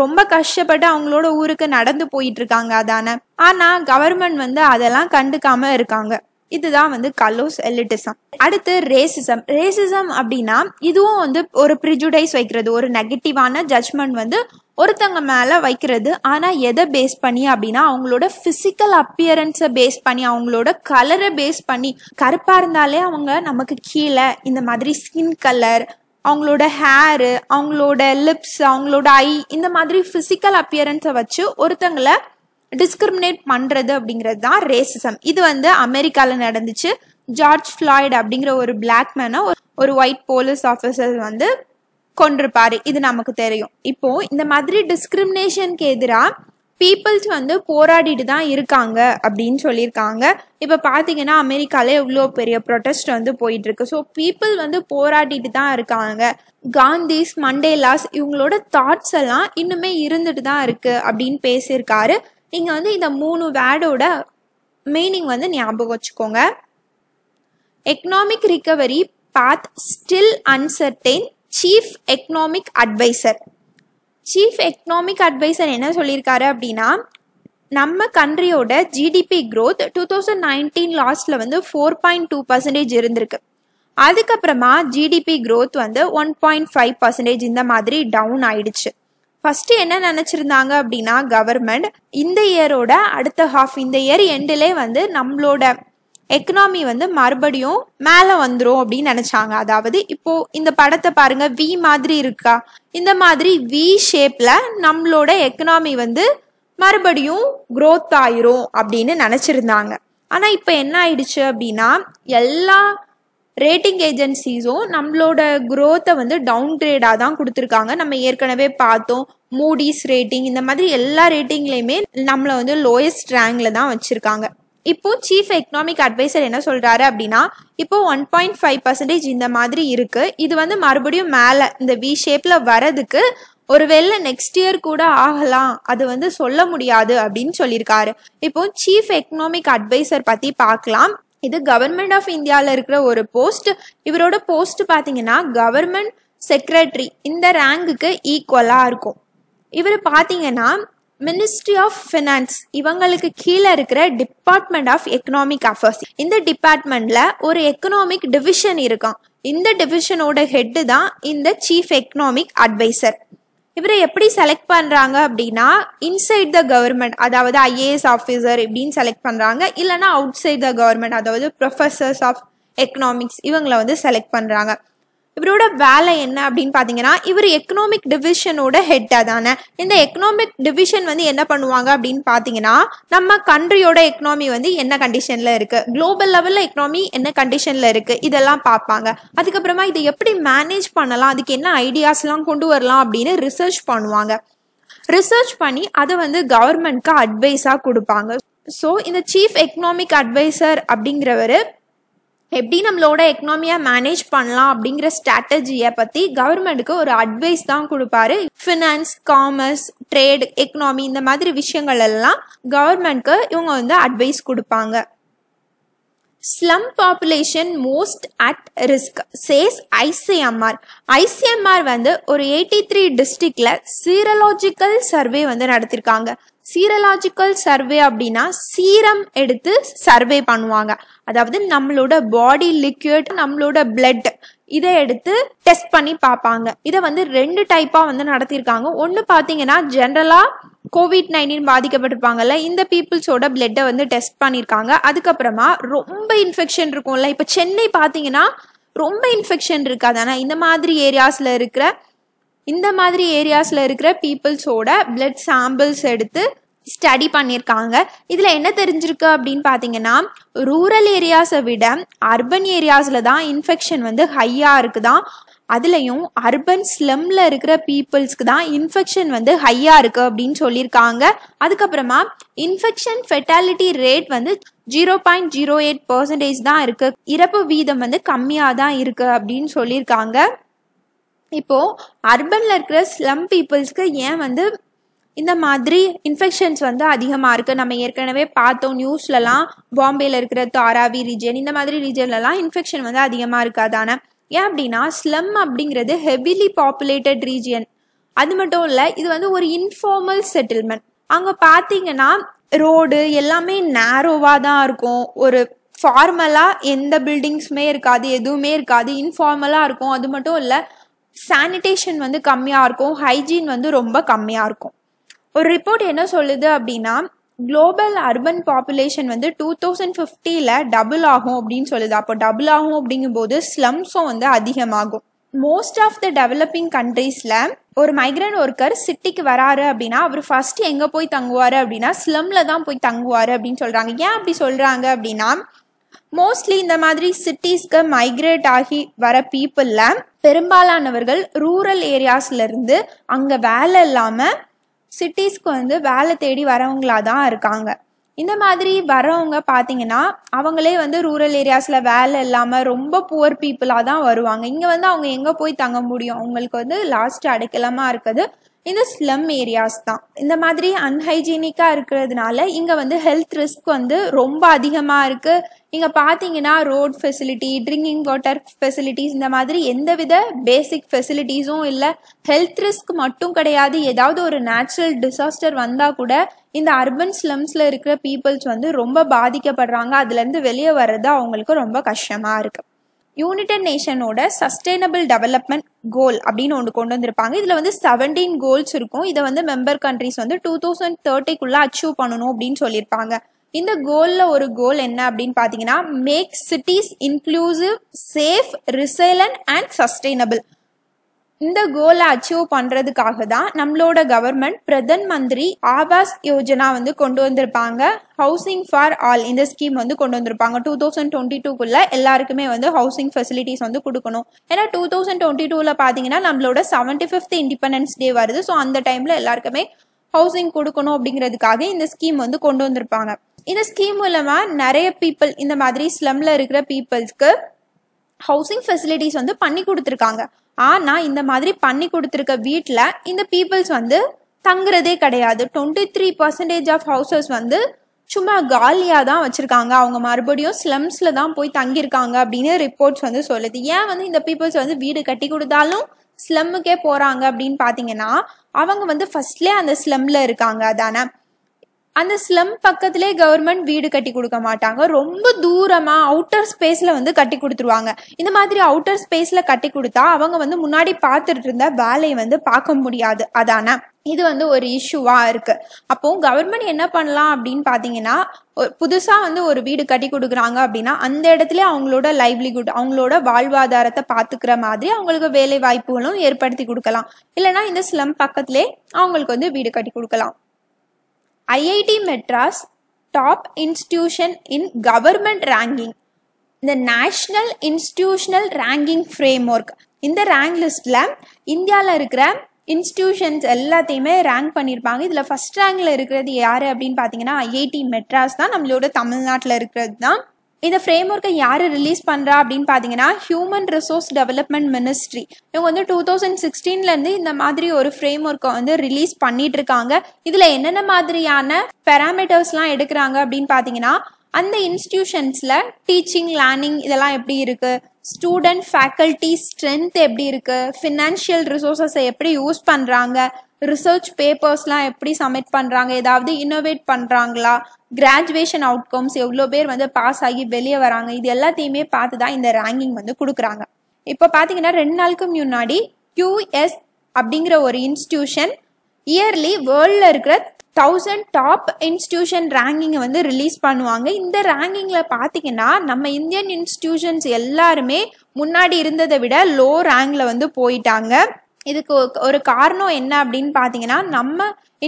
Speaker 1: ரொம்ப கஷ்டப்பட்டு அவங்களோட ஊருக்கு நடந்து போயிட்டு இருக்காங்க அதான ஆனால் கவர்மெண்ட் வந்து அதெல்லாம் கண்டுக்காம இருக்காங்க இதுதான் வந்து கலோஸ் எலிட்டிசம் அடுத்து ரேசிசம் ரேசிசம் அப்படின்னா இதுவும் வந்து ஒரு ப்ரிஜுடைஸ் வைக்கிறது ஒரு நெகட்டிவான ஜட்மெண்ட் வந்து ஒருத்தங்க மேலே வைக்கிறது ஆனால் எதை பேஸ் பண்ணி அப்படின்னா அவங்களோட பிசிக்கல் அப்பியரன்ஸை பேஸ் பண்ணி அவங்களோட கலரை பேஸ் பண்ணி கருப்பாக இருந்தாலே அவங்க நமக்கு கீழே இந்த மாதிரி ஸ்கின் கலர் அவங்களோட ஹேரு அவங்களோட லிப்ஸ் அவங்களோட ஐ இந்த மாதிரி ஃபிசிக்கல் அப்பியரன்ஸை வச்சு ஒருத்தங்களை டிஸ்கிரிமினேட் பண்ணுறது அப்படிங்கிறது தான் ரேசிசம் இது வந்து அமெரிக்காவில் நடந்துச்சு ஜார்ஜ் ஃப்ளாய்டு அப்படிங்கிற ஒரு பிளாக் மேனை ஒரு ஒயிட் போலீஸ் ஆஃபீஸர் வந்து கொண்டிருப்பாரு இது நமக்கு தெரியும் இப்போ இந்த மாதிரி டிஸ்கிரிமினேஷனுக்கு எதிராக பீப்புள்ஸ் வந்து போராடிட்டு தான் இருக்காங்க அப்படின்னு சொல்லியிருக்காங்க இப்போ பார்த்தீங்கன்னா அமெரிக்காவில் எவ்வளோ பெரிய ப்ரொட்டஸ்ட் வந்து போயிட்டு இருக்கு ஸோ பீப்புள் வந்து போராடிட்டு தான் இருக்காங்க காந்திஸ் மண்டேலாஸ் இவங்களோட தாட்ஸ் எல்லாம் இன்னுமே இருந்துட்டு தான் இருக்கு அப்படின்னு பேசியிருக்காரு நீங்கள் வந்து இந்த மூணு வேர்டோட மீனிங் வந்து ஞாபகம் வச்சுக்கோங்க economic recovery path still uncertain chief economic adviser chief economic adviser என்ன சொல்லியிருக்காரு அப்படின்னா நம்ம கண்ட்ரியோட GDP growth two thousand nineteen லாஸ்டில் வந்து ஃபோர் பாயிண்ட் டூ பர்சன்டேஜ் இருந்திருக்கு அதுக்கப்புறமா ஜிடிபி க்ரோத் வந்து ஒன் பாயிண்ட் ஃபைவ் பர்சன்டேஜ் இந்த மாதிரி டவுன் ஆயிடுச்சு ஃபஸ்ட்டு என்ன நினச்சிருந்தாங்க அப்படின்னா கவர்மெண்ட் இந்த இயரோட அடுத்த ஹாஃப் இந்த இயர் எண்டிலே வந்து நம்மளோட எக்கனாமி வந்து மறுபடியும் மேலே வந்துடும் அப்படின்னு நினச்சாங்க அதாவது இப்போது இந்த படத்தை பாருங்க வி மாதிரி இருக்கா இந்த மாதிரி வி ஷேப்பில் நம்மளோட எக்கனாமி வந்து மறுபடியும் க்ரோத் ஆயிரும் அப்படின்னு நினச்சிருந்தாங்க ஆனால் இப்போ என்ன ஆயிடுச்சு அப்படின்னா எல்லா ரேட்டிங் ஏஜென்சிஸும் நம்மளோட குரோத்தை வந்து டவுன் கிரேடாக தான் கொடுத்துருக்காங்க நம்ம ஏற்கனவே பார்த்தோம் மூடிஸ் ரேட்டிங் இந்த மாதிரி எல்லா ரேட்டிங்லேயுமே நம்மளை வந்து லோயஸ்ட் ரேங்கில் தான் வச்சுருக்காங்க இப்போ சீஃப் எக்கனாமிக் அட்வைசர் என்ன சொல்கிறாரு அப்படின்னா இப்போ ஒன் பாயிண்ட் ஃபைவ் பர்சன்டேஜ் இந்த மாதிரி இருக்குது இது வந்து மறுபடியும் மேலே இந்த வி ஷேப்பில் வரதுக்கு ஒருவேளை நெக்ஸ்ட் இயர் கூட ஆகலாம் அது வந்து சொல்ல முடியாது அப்படின்னு சொல்லியிருக்காரு இப்போ சீஃப் எக்கனாமிக் அட்வைசர் பற்றி பார்க்கலாம் இது கவர்மெண்ட் ஆஃப் இந்தியாவில் இருக்கிற ஒரு போஸ்ட் இவரோட போஸ்ட் பார்த்தீங்கன்னா கவர்மெண்ட் செக்ரட்டரி இந்த ரேங்குக்கு ஈக்குவலாக இருக்கும் இவர் பார்த்தீங்கன்னா மினிஸ்ட்ரி ஆஃப் ஃபினான்ஸ் இவங்களுக்கு கீழே இருக்கிற டிபார்ட்மெண்ட் ஆஃப் எக்கனாமிக் அஃபேர்ஸ் இந்த டிபார்ட்மெண்ட்ல ஒரு எக்கனாமிக் டிவிஷன் இருக்கான் இந்த டிவிஷனோட ஹெட்டு தான் இந்த சீஃப் எக்கனாமிக் அட்வைசர் இவரை எப்படி செலக்ட் பண்ணுறாங்க அப்படின்னா இன்சைட் த கவர்மெண்ட் அதாவது ஐஏஎஸ் ஆஃபீஸர் இப்படின்னு செலக்ட் பண்ணுறாங்க இல்லைன்னா அவுட் சைட் த கவர்மெண்ட் அதாவது ப்ரொஃபஸர்ஸ் ஆஃப் எக்கனாமிக்ஸ் இவங்களை வந்து செலக்ட் பண்ணுறாங்க இவரோட வேலை என்ன அப்படின்னு பார்த்தீங்கன்னா இவர் எக்கனாமிக் டிவிஷனோட ஹெட்டாக தானே இந்த எக்கனாமிக் டிவிஷன் வந்து என்ன பண்ணுவாங்க அப்படின்னு பார்த்தீங்கன்னா நம்ம கண்ட்ரியோட எக்கனாமி வந்து என்ன கண்டிஷனில் இருக்குது குளோபல் லெவலில் எக்கனாமி என்ன கண்டிஷனில் இருக்குது இதெல்லாம் பார்ப்பாங்க அதுக்கப்புறமா இதை எப்படி மேனேஜ் பண்ணலாம் அதுக்கு என்ன ஐடியாஸ்லாம் கொண்டு வரலாம் அப்படின்னு ரிசர்ச் பண்ணுவாங்க ரிசர்ச் பண்ணி அதை வந்து கவர்மெண்ட்க்கு அட்வைஸாக கொடுப்பாங்க ஸோ இந்த சீஃப் எக்கனாமிக் அட்வைசர் அப்படிங்கிறவர் எப்படி நம்மளோட எக்கனாமியை மேனேஜ் பண்ணலாம் அப்படிங்கிற ஸ்ட்ராட்டஜியை பற்றி கவர்மெண்ட்டுக்கு ஒரு அட்வைஸ் தான் கொடுப்பாரு ஃபினான்ஸ் காமர்ஸ் ட்ரேட் எக்கனாமி இந்த மாதிரி விஷயங்கள் எல்லாம் கவர்மெண்ட்டுக்கு இவங்க வந்து அட்வைஸ் கொடுப்பாங்க slum population most at risk says ICMR ICMR வந்து ஒரு எயிட்டி த்ரீ டிஸ்ட்ரிக்டில் சீரலாஜிக்கல் சர்வே வந்து நடத்திருக்காங்க சீரலாஜிக்கல் சர்வே அப்படின்னா சீரம் எடுத்து சர்வே பண்ணுவாங்க அதாவது நம்மளோட பாடி லிக்விட் நம்மளோட பிளட் இதை எடுத்து டெஸ்ட் பண்ணி பார்ப்பாங்க இதை வந்து ரெண்டு டைப்பாக வந்து நடத்தியிருக்காங்க ஒன்று பார்த்தீங்கன்னா ஜென்ரலாக கோவிட் நைன்டீன் பாதிக்கப்பட்டிருப்பாங்கல்ல இந்த பீப்புள்ஸோட பிளட்டை வந்து டெஸ்ட் பண்ணியிருக்காங்க அதுக்கப்புறமா ரொம்ப இன்ஃபெக்ஷன் இருக்கும்ல இப்போ சென்னை பார்த்தீங்கன்னா ரொம்ப இன்ஃபெக்ஷன் இருக்காது ஆனால் இந்த மாதிரி ஏரியாஸில் இருக்கிற இந்த மாதிரி ஏரியாஸில் இருக்கிற பீப்புள்ஸோட பிளட் சாம்பிள்ஸ் எடுத்து ஸ்டடி பண்ணியிருக்காங்க இதில் என்ன தெரிஞ்சிருக்கு அப்படின்னு பார்த்தீங்கன்னா ரூரல் ஏரியாஸை விட அர்பன் ஏரியாஸில் தான் இன்ஃபெக்ஷன் வந்து ஹையாக இருக்குதான் அதுலேயும் அர்பன் ஸ்லம்ல இருக்கிற பீப்புள்ஸ்க்கு தான் இன்ஃபெக்ஷன் வந்து ஹையாக இருக்குது அப்படின்னு சொல்லியிருக்காங்க அதுக்கப்புறமா இன்ஃபெக்ஷன் ஃபெட்டாலிட்டி ரேட் வந்து zero point zero eight percentage தான் இருக்குது இறப்பு வீதம் வந்து கம்மியாக தான் இருக்குது அப்படின்னு சொல்லியிருக்காங்க இப்போது அர்பனில் இருக்கிற ஸ்லம் பீப்புள்ஸ்க்கு ஏன் வந்து இந்த மாதிரி இன்ஃபெக்ஷன்ஸ் வந்து அதிகமாக இருக்குது நம்ம ஏற்கனவே பார்த்தோம் நியூஸ்லலாம் பாம்பேயில் இருக்கிற தாராவி ரீஜன் இந்த மாதிரி ரீஜன்லலாம் இன்ஃபெக்ஷன் வந்து அதிகமாக இருக்காதானே ஏன் அப்படின்னா ஸ்லம் அப்படிங்கிறது ஹெவிலி பாப்புலேட்டட் ரீஜியன் அது மட்டும் இல்லை இது வந்து ஒரு இன்ஃபார்மல் செட்டில்மெண்ட் அங்கே பார்த்தீங்கன்னா ரோடு எல்லாமே நேரோவாக தான் இருக்கும் ஒரு ஃபார்மலாக எந்த பில்டிங்ஸுமே இருக்காது எதுவுமே இருக்காது இன்ஃபார்மலாக இருக்கும் அது மட்டும் இல்லை சானிடேஷன் வந்து கம்மியாக இருக்கும் ஹைஜீன் வந்து ரொம்ப கம்மியாக இருக்கும் ஒரு ரிப்போர்ட் என்ன சொல்லுது அப்படின்னா குளோபல் அர்பன் பாப்புலேஷன் வந்து டூ தௌசண்ட் ஃபிஃப்டியில் டபுள் ஆகும் அப்படின்னு சொல்லுது அப்போ டபுள் ஆகும் அப்படிங்கும்போது ஸ்லம்ஸும் வந்து அதிகமாகும் மோஸ்ட் ஆஃப் த டெவலப்பிங் கண்ட்ரீஸில் ஒரு மைக்ரண்ட் ஒர்க்கர் சிட்டிக்கு வராரு அப்படின்னா அவர் ஃபர்ஸ்ட் எங்கே போய் தங்குவார் அப்படின்னா ஸ்லம்ல தான் போய் தங்குவார் அப்படின்னு சொல்கிறாங்க ஏன் அப்படி சொல்கிறாங்க அப்படின்னா மோஸ்ட்லி இந்த மாதிரி சிட்டிஸ்க்கு மைக்ரேட் ஆகி வர பீப்புளில் பெரும்பாலானவர்கள் ரூரல் ஏரியாஸ்லேருந்து அங்கே வேலை இல்லாமல் சிட்டிஸ்க்கு வந்து வேலை தேடி வரவங்களா தான் இருக்காங்க இந்த மாதிரி வரவங்க பார்த்தீங்கன்னா அவங்களே வந்து ரூரல் ஏரியாஸில் வேலை இல்லாமல் ரொம்ப புவர் பீப்புளாக தான் வருவாங்க இங்கே வந்து அவங்க எங்கே போய் தங்க முடியும் அவங்களுக்கு வந்து லாஸ்ட் அடைக்கலமாக இருக்குது இந்த ஸ்லம் ஏரியாஸ் தான் இந்த மாதிரி அன்ஹைஜீனிக்காக இருக்கிறதுனால இங்கே வந்து ஹெல்த் ரிஸ்க் வந்து ரொம்ப அதிகமாக இருக்குது இங்கே பார்த்தீங்கன்னா road facility drinking water facilities இந்த மாதிரி எந்தவித பேசிக் ஃபெசிலிட்டிஸும் இல்லை ஹெல்த் ரிஸ்க் மட்டும் கிடையாது ஏதாவது ஒரு நேச்சுரல் டிசாஸ்டர் வந்தால் கூட இந்த அர்பன் ஸ்லம்ஸில் இருக்கிற பீப்புள்ஸ் வந்து ரொம்ப பாதிக்கப்படுறாங்க அதுலேருந்து வெளியே வர்றது அவங்களுக்கு ரொம்ப கஷ்டமாக இருக்குது யூனிடட் நேஷனோட சஸ்டைனபிள் டெவலப்மெண்ட் கோல் அப்படின்னு ஒன்று கொண்டு வந்திருப்பாங்க இதில் வந்து செவன்டீன் கோல்ஸ் இருக்கும் இதை வந்து மெம்பர் கண்ட்ரிஸ் வந்து டூ தௌசண்ட் தேர்ட்டிக்குள்ளே அச்சீவ் பண்ணணும் அப்படின்னு சொல்லியிருப்பாங்க இந்த கோலில் ஒரு கோல் என்ன அப்படின்னு பார்த்தீங்கன்னா make cities inclusive safe resilient and sustainable இந்த கோலை அச்சீவ் பண்ணுறதுக்காக தான் நம்மளோட கவர்மெண்ட் பிரதன் மந்திரி ஆவாஸ் யோஜனா வந்து கொண்டு வந்திருப்பாங்க ஹவுசிங் ஃபார் ஆல் இந்த ஸ்கீம் வந்து கொண்டு வந்திருப்பாங்க டூ தௌசண்ட் டுவெண்ட்டி டூக்குள்ளே எல்லாருக்குமே வந்து ஹவுசிங் ஃபெசிலிட்டிஸ் வந்து கொடுக்கணும் ஏன்னா டூ தௌசண்ட் டுவெண்ட்டி டூவில் பார்த்தீங்கன்னா நம்மளோட செவன்டி ஃபிஃப்த் இண்டிபெண்டன்ஸ் டே வருது ஸோ அந்த டைமில் எல்லாருக்குமே ஹவுசிங் கொடுக்கணும் அப்படிங்கிறதுக்காக இந்த ஸ்கீம் வந்து கொண்டு வந்திருப்பாங்க இந்த ஸ்கீம் மூலமாக நிறைய பீப்புள் இந்த மாதிரி ஸ்லம்ல இருக்கிற பீப்புள்ஸ்க்கு ஹவுசிங் ஃபெசிலிட்டிஸ் வந்து பண்ணி கொடுத்துருக்காங்க ஆனால் இந்த மாதிரி பண்ணி கொடுத்துருக்க வீட்டில் இந்த பீப்புள்ஸ் வந்து தங்குறதே கிடையாது twenty three percentage of houses வந்து சும்மா காலியாக தான் வச்சுருக்காங்க அவங்க மறுபடியும் ஸ்லம்ஸ்ல தான் போய் தங்கியிருக்காங்க அப்படின்னு ரிப்போர்ட்ஸ் வந்து சொல்லுது ஏன் வந்து இந்த பீப்புள்ஸ் வந்து வீடு கட்டி கொடுத்தாலும் ஸ்லம்முக்கே போகிறாங்க அப்படின்னு பார்த்தீங்கன்னா அவங்க வந்து ஃபர்ஸ்ட்லேயே அந்த ஸ்லம்ல இருக்காங்க அதானே அந்த ஸ்லம் பக்கத்திலே கவர்மெண்ட் வீடு கட்டி கொடுக்க மாட்டாங்க ரொம்ப தூரமாக அவுட்டர் ஸ்பேஸில் வந்து கட்டி கொடுத்துருவாங்க இந்த மாதிரி அவுட்டர் ஸ்பேஸில் கட்டி கொடுத்தா அவங்க வந்து முன்னாடி பார்த்துட்டு இருந்த வேலையை வந்து பார்க்க முடியாது அதான இது வந்து ஒரு இஷ்யூவாக இருக்குது அப்போ கவர்மெண்ட் என்ன பண்ணலாம் அப்படின்னு பார்த்தீங்கன்னா புதுசாக வந்து ஒரு வீடு கட்டி கொடுக்குறாங்க அப்படின்னா அந்த இடத்துல அவங்களோட லைவ்லிஹுட் அவங்களோட வாழ்வாதாரத்தை பார்த்துக்கிற மாதிரி அவங்களுக்கு வேலை வாய்ப்புகளும் ஏற்படுத்தி கொடுக்கலாம் இல்லைன்னா இந்த ஸ்லம் பக்கத்திலே அவங்களுக்கு வந்து வீடு கட்டி கொடுக்கலாம் IIT Madras top institution in government ranking இந்த national institutional ranking framework இந்த ரேங்க் லிஸ்ட்டில் இந்தியாவில் இருக்கிற இன்ஸ்டியூஷன்ஸ் எல்லாத்தையுமே ரேங்க் பண்ணியிருப்பாங்க இதில் ஃபஸ்ட் ரேங்கில் இருக்கிறது யார் அப்படின்னு பார்த்தீங்கன்னா ஐஐடி மெட்ராஸ் தான் நம்மளோட தமிழ்நாட்டில் இருக்கிறது தான் இந்த ஃப்ரேம் ஒர்க்கை யார் ரிலீஸ் பண்ணுறா அப்படின்னு பார்த்தீங்கன்னா ஹியூமன் ரிசோர்ஸ் டெவலப்மெண்ட் மினிஸ்ட்ரி இவங்க வந்து டூ தௌசண்ட் சிக்ஸ்டீன்லேருந்து இந்த மாதிரி ஒரு ஃப்ரேம் ஒர்க்கை வந்து ரிலீஸ் பண்ணிட்டு இருக்காங்க இதில் என்னென்ன மாதிரியான பேராமீட்டர்ஸ்லாம் எடுக்கிறாங்க அப்படின்னு பார்த்தீங்கன்னா அந்த இன்ஸ்டிடியூஷன்ஸில் டீச்சிங் லேர்னிங் இதெல்லாம் எப்படி இருக்குது ஸ்டூடெண்ட் ஃபேக்கல்ட்டி ஸ்ட்ரென்த் எப்படி இருக்குது ஃபினான்ஷியல் ரிசோர்ஸஸை எப்படி யூஸ் பண்ணுறாங்க ரிசர்ச் பேப்பர்ஸ்லாம் எப்படி சப்மிட் பண்ணுறாங்க ஏதாவது இன்னோவேட் பண்ணுறாங்களா கிராஜுவேஷன் அவுட்கம்ஸ் எவ்வளோ பேர் வந்து பாஸ் ஆகி வெளியே வராங்க இது எல்லாத்தையுமே பார்த்து தான் இந்த ரேங்கிங் வந்து கொடுக்குறாங்க இப்போ பார்த்தீங்கன்னா ரெண்டு நாளுக்கு முன்னாடி கியூஎஸ் அப்படிங்கிற ஒரு இன்ஸ்டியூஷன் இயர்லி வேர்ல்டில் இருக்கிற தௌசண்ட் டாப் இன்ஸ்டியூஷன் ரேங்கிங்கை வந்து ரிலீஸ் பண்ணுவாங்க இந்த ரேங்கிங்கில் பார்த்தீங்கன்னா நம்ம இந்தியன் இன்ஸ்டியூஷன்ஸ் எல்லாருமே முன்னாடி இருந்ததை விட லோ ரேங்கில் வந்து போயிட்டாங்க இதுக்கு ஒரு காரணம் என்ன அப்படின்னு பார்த்தீங்கன்னா நம்ம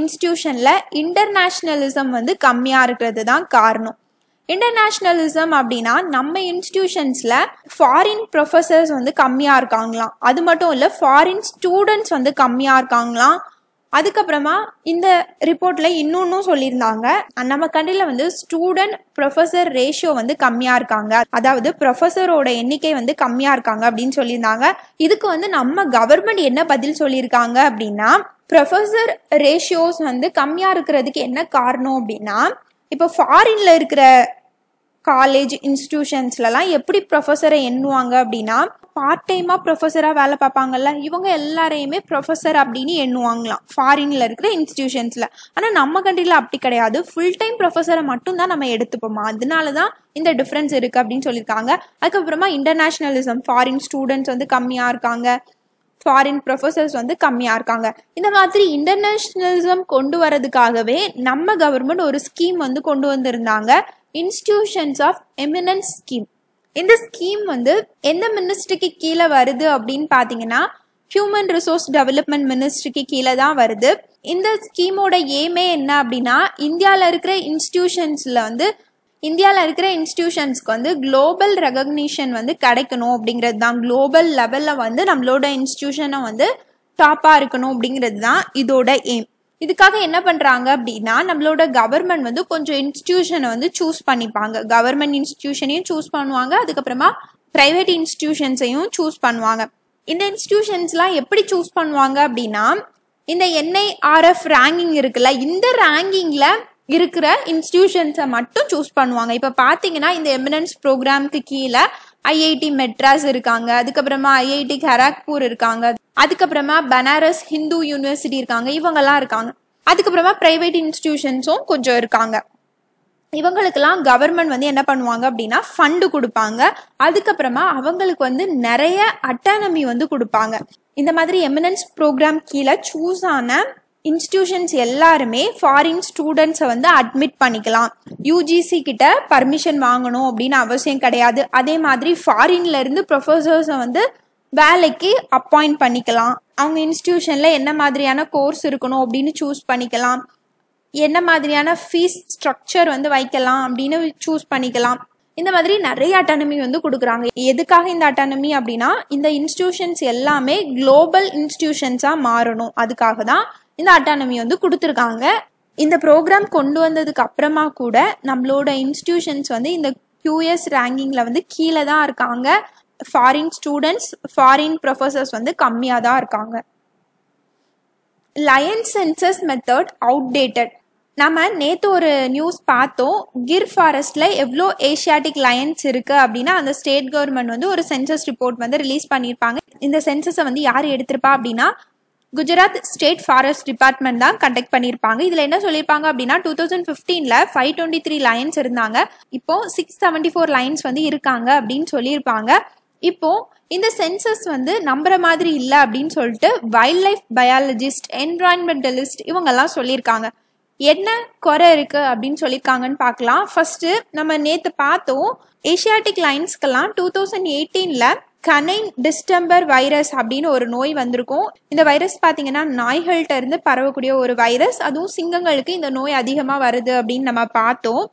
Speaker 1: இன்ஸ்டியூஷனில் இன்டர்நேஷ்னலிசம் வந்து கம்மியாக இருக்கிறது தான் காரணம் இன்டர்நேஷ்னலிசம் அப்படின்னா நம்ம இன்ஸ்டியூஷன்ஸில் ஃபாரின் ப்ரொஃபஸர்ஸ் வந்து கம்மியாக இருக்காங்களாம் அது மட்டும் இல்லை ஃபாரின் ஸ்டூடெண்ட்ஸ் வந்து கம்மியாக இருக்காங்களாம் அதுக்கப்புறமா இந்த ரிப்போர்ட்டில் இன்னொன்னும் சொல்லியிருந்தாங்க நம்ம கண்ட்ரியில் வந்து ஸ்டூடெண்ட் ப்ரொஃபஸர் ரேஷியோ வந்து கம்மியாக இருக்காங்க அதாவது ப்ரொஃபஸரோட எண்ணிக்கை வந்து கம்மியாக இருக்காங்க அப்படின்னு சொல்லியிருந்தாங்க இதுக்கு வந்து நம்ம கவர்மெண்ட் என்ன பதில் சொல்லியிருக்காங்க அப்படின்னா ப்ரொஃபஸர் ரேஷியோஸ் வந்து கம்மியாக இருக்கிறதுக்கு என்ன காரணம் அப்படின்னா இப்போ ஃபாரின்ல இருக்கிற காலேஜ் இன்ஸ்டியூஷன்ஸ்லலாம் எப்படி ப்ரொஃபஸரை எண்ணுவாங்க அப்படின்னா பார்ட் டைமாக ப்ரொஃபஸராக வேலை பார்ப்பாங்கல்ல இவங்க எல்லாரையுமே ப்ரொஃபஸர் அப்படின்னு எண்ணுவாங்களாம் ஃபாரினில் இருக்கிற இன்ஸ்டியூஷன்ஸில் ஆனால் நம்ம கண்ட்ரியில் அப்படி கிடையாது ஃபுல் டைம் ப்ரொஃபஸரை மட்டும்தான் நம்ம எடுத்துப்போமா அதனால தான் இந்த டிஃப்ரென்ஸ் இருக்குது அப்படின்னு சொல்லியிருக்காங்க அதுக்கப்புறமா இன்டர்நேஷ்னலிசம் ஃபாரின் ஸ்டூடெண்ட்ஸ் வந்து கம்மியாக இருக்காங்க ஃபாரின் ப்ரொஃபஸர்ஸ் வந்து கம்மியாக இருக்காங்க இந்த மாதிரி இன்டர்நேஷ்னலிசம் கொண்டு வரதுக்காகவே நம்ம கவர்மெண்ட் ஒரு ஸ்கீம் வந்து கொண்டு வந்திருந்தாங்க இன்ஸ்டியூஷன்ஸ் ஆஃப் எமினன்ஸ் ஸ்கீம் இந்த ஸ்கீம் வந்து எந்த மினிஸ்ட்ரிக்கு கீழே வருது அப்படின்னு பார்த்தீங்கன்னா ஹியூமன் ரிசோர்ஸ் டெவலப்மெண்ட் மினிஸ்ட்ரிக்கு கீழே தான் வருது இந்த ஸ்கீமோட எய்மே என்ன அப்படின்னா இந்தியாவில் இருக்கிற இன்ஸ்டியூஷன்ஸில் வந்து இந்தியாவில் இருக்கிற இன்ஸ்டியூஷன்ஸ்க்கு வந்து குளோபல் ரெகக்னிஷன் வந்து கிடைக்கணும் அப்படிங்கிறது தான் குளோபல் லெவலில் வந்து நம்மளோட இன்ஸ்டியூஷனை வந்து டாப்பாக இருக்கணும் அப்படிங்கிறது தான் இதோட எய்ம் இதுக்காக என்ன பண்ணுறாங்க அப்படின்னா நம்மளோட கவர்மெண்ட் வந்து கொஞ்சம் இன்ஸ்டிடியூஷனை வந்து சூஸ் பண்ணிப்பாங்க கவர்மெண்ட் இன்ஸ்டிடியூஷனையும் சூஸ் பண்ணுவாங்க அதுக்கப்புறமா ப்ரைவேட் இன்ஸ்டிடியூஷன்ஸையும் சூஸ் பண்ணுவாங்க இந்த இன்ஸ்டியூஷன்ஸ்லாம் எப்படி சூஸ் பண்ணுவாங்க அப்படின்னா இந்த என்ஐஆர்எஃப் ரேங்கிங் இருக்குல்ல இந்த ரேங்கிங்கில் இருக்கிற இன்ஸ்டிடியூஷன்ஸை மட்டும் சூஸ் பண்ணுவாங்க இப்போ பார்த்தீங்கன்னா இந்த எமினன்ஸ் ப்ரோக்ராம்க்கு கீழே ஐஐடி மெட்ராஸ் இருக்காங்க அதுக்கப்புறமா ஐஐடி கராக்பூர் இருக்காங்க அதுக்கப்புறமா பனாரஸ் ஹிந்து யூனிவர்சிட்டி இருக்காங்க இவங்கெல்லாம் இருக்காங்க அதுக்கப்புறமா ப்ரைவேட் இன்ஸ்டிடியூஷன்ஸும் கொஞ்சம் இருக்காங்க இவங்களுக்கெல்லாம் கவர்மெண்ட் வந்து என்ன பண்ணுவாங்க அப்படின்னா ஃபண்டு கொடுப்பாங்க அதுக்கப்புறமா அவங்களுக்கு வந்து நிறைய அட்டானமி வந்து கொடுப்பாங்க இந்த மாதிரி எமினன்ஸ் ப்ரோக்ராம் கீழே சூஸ் ஆன இன்ஸ்டிடியூஷன்ஸ் எல்லாருமே ஃபாரின் ஸ்டூடெண்ட்ஸை வந்து அட்மிட் பண்ணிக்கலாம் யூஜிசி கிட்ட பர்மிஷன் வாங்கணும் அப்படின்னு அவசியம் கிடையாது அதே மாதிரி ஃபாரின்ல இருந்து ப்ரொஃபஸர்ஸை வந்து வேலைக்கு அப்பாயிண்ட் பண்ணிக்கலாம் அவங்க இன்ஸ்டிடியூஷன்ல என்ன மாதிரியான கோர்ஸ் இருக்கணும் அப்படின்னு சூஸ் பண்ணிக்கலாம் என்ன மாதிரியான ஃபீஸ் ஸ்ட்ரக்சர் வந்து வைக்கலாம் அப்படின்னு சூஸ் பண்ணிக்கலாம் இந்த மாதிரி நிறைய அட்டானமி வந்து கொடுக்குறாங்க எதுக்காக இந்த அட்டானமி அப்படின்னா இந்த இன்ஸ்டிடியூஷன்ஸ் எல்லாமே குளோபல் இன்ஸ்டிடியூஷன்ஸாக மாறணும் அதுக்காக தான் இந்த அட்டானமி வந்து கொடுத்துருக்காங்க இந்த ப்ரோக்ராம் கொண்டு வந்ததுக்கு அப்புறமா கூட நம்மளோட இன்ஸ்டியூஷன்ஸ் வந்து இந்த கியூஎஸ் ரேங்கிங்கில் வந்து கீழே தான் இருக்காங்க ஃபாரின் ஸ்டூடெண்ட்ஸ் ஃபாரின் ப்ரொஃபஸர்ஸ் வந்து கம்மியாக தான் இருக்காங்க லயன் சென்சஸ் மெத்தட் அவுடேட்டட் நம்ம நேற்று ஒரு நியூஸ் பார்த்தோம் கிர் ஃபாரஸ்டில் எவ்வளோ ஏஷியாட்டிக் லயன்ஸ் இருக்குது அப்படின்னா அந்த ஸ்டேட் கவர்மெண்ட் வந்து ஒரு சென்சஸ் ரிப்போர்ட் வந்து ரிலீஸ் பண்ணியிருப்பாங்க இந்த சென்சஸை வந்து யார் எடுத்திருப்பா அப்படின்னா குஜராத் ஸ்டேட் ஃபாரஸ்ட் டிபார்ட்மெண்ட் தான் கண்டக்ட் பண்ணியிருப்பாங்க இதில் என்ன சொல்லியிருப்பாங்க அப்படின்னா டூ தௌசண்ட் ஃபிஃப்டீனில் ஃபைவ் டுவெண்ட்டி த்ரீ லைன்ஸ் இருந்தாங்க இப்போ சிக்ஸ் செவன்டி ஃபோர் லைன்ஸ் வந்து இருக்காங்க அப்படின்னு சொல்லியிருப்பாங்க இப்போ இந்த சென்சஸ் வந்து நம்புற மாதிரி இல்லை அப்படின்னு சொல்லிட்டு வைல்ட் லைஃப் பயாலஜிஸ்ட் என்வாயன்மெண்டலிஸ்ட் இவங்கெல்லாம் சொல்லியிருக்காங்க என்ன குறை இருக்கு அப்படின்னு சொல்லியிருக்காங்கன்னு பார்க்கலாம் ஃபர்ஸ்ட் நம்ம நேற்று பார்த்தோம் ஏஷியாட்டிக் லைன்ஸ்க்கெல்லாம் டூ தௌசண்ட் எயிட்டீனில் கனைன் டிஸ்டம்பர் வைரஸ் அப்படின்னு ஒரு நோய் வந்திருக்கும் இந்த வைரஸ் பார்த்தீங்கன்னா நாய்கள்கிட்ட இருந்து பரவக்கூடிய ஒரு வைரஸ் அதுவும் சிங்கங்களுக்கு இந்த நோய் அதிகமாக வருது அப்படின்னு நம்ம பார்த்தோம்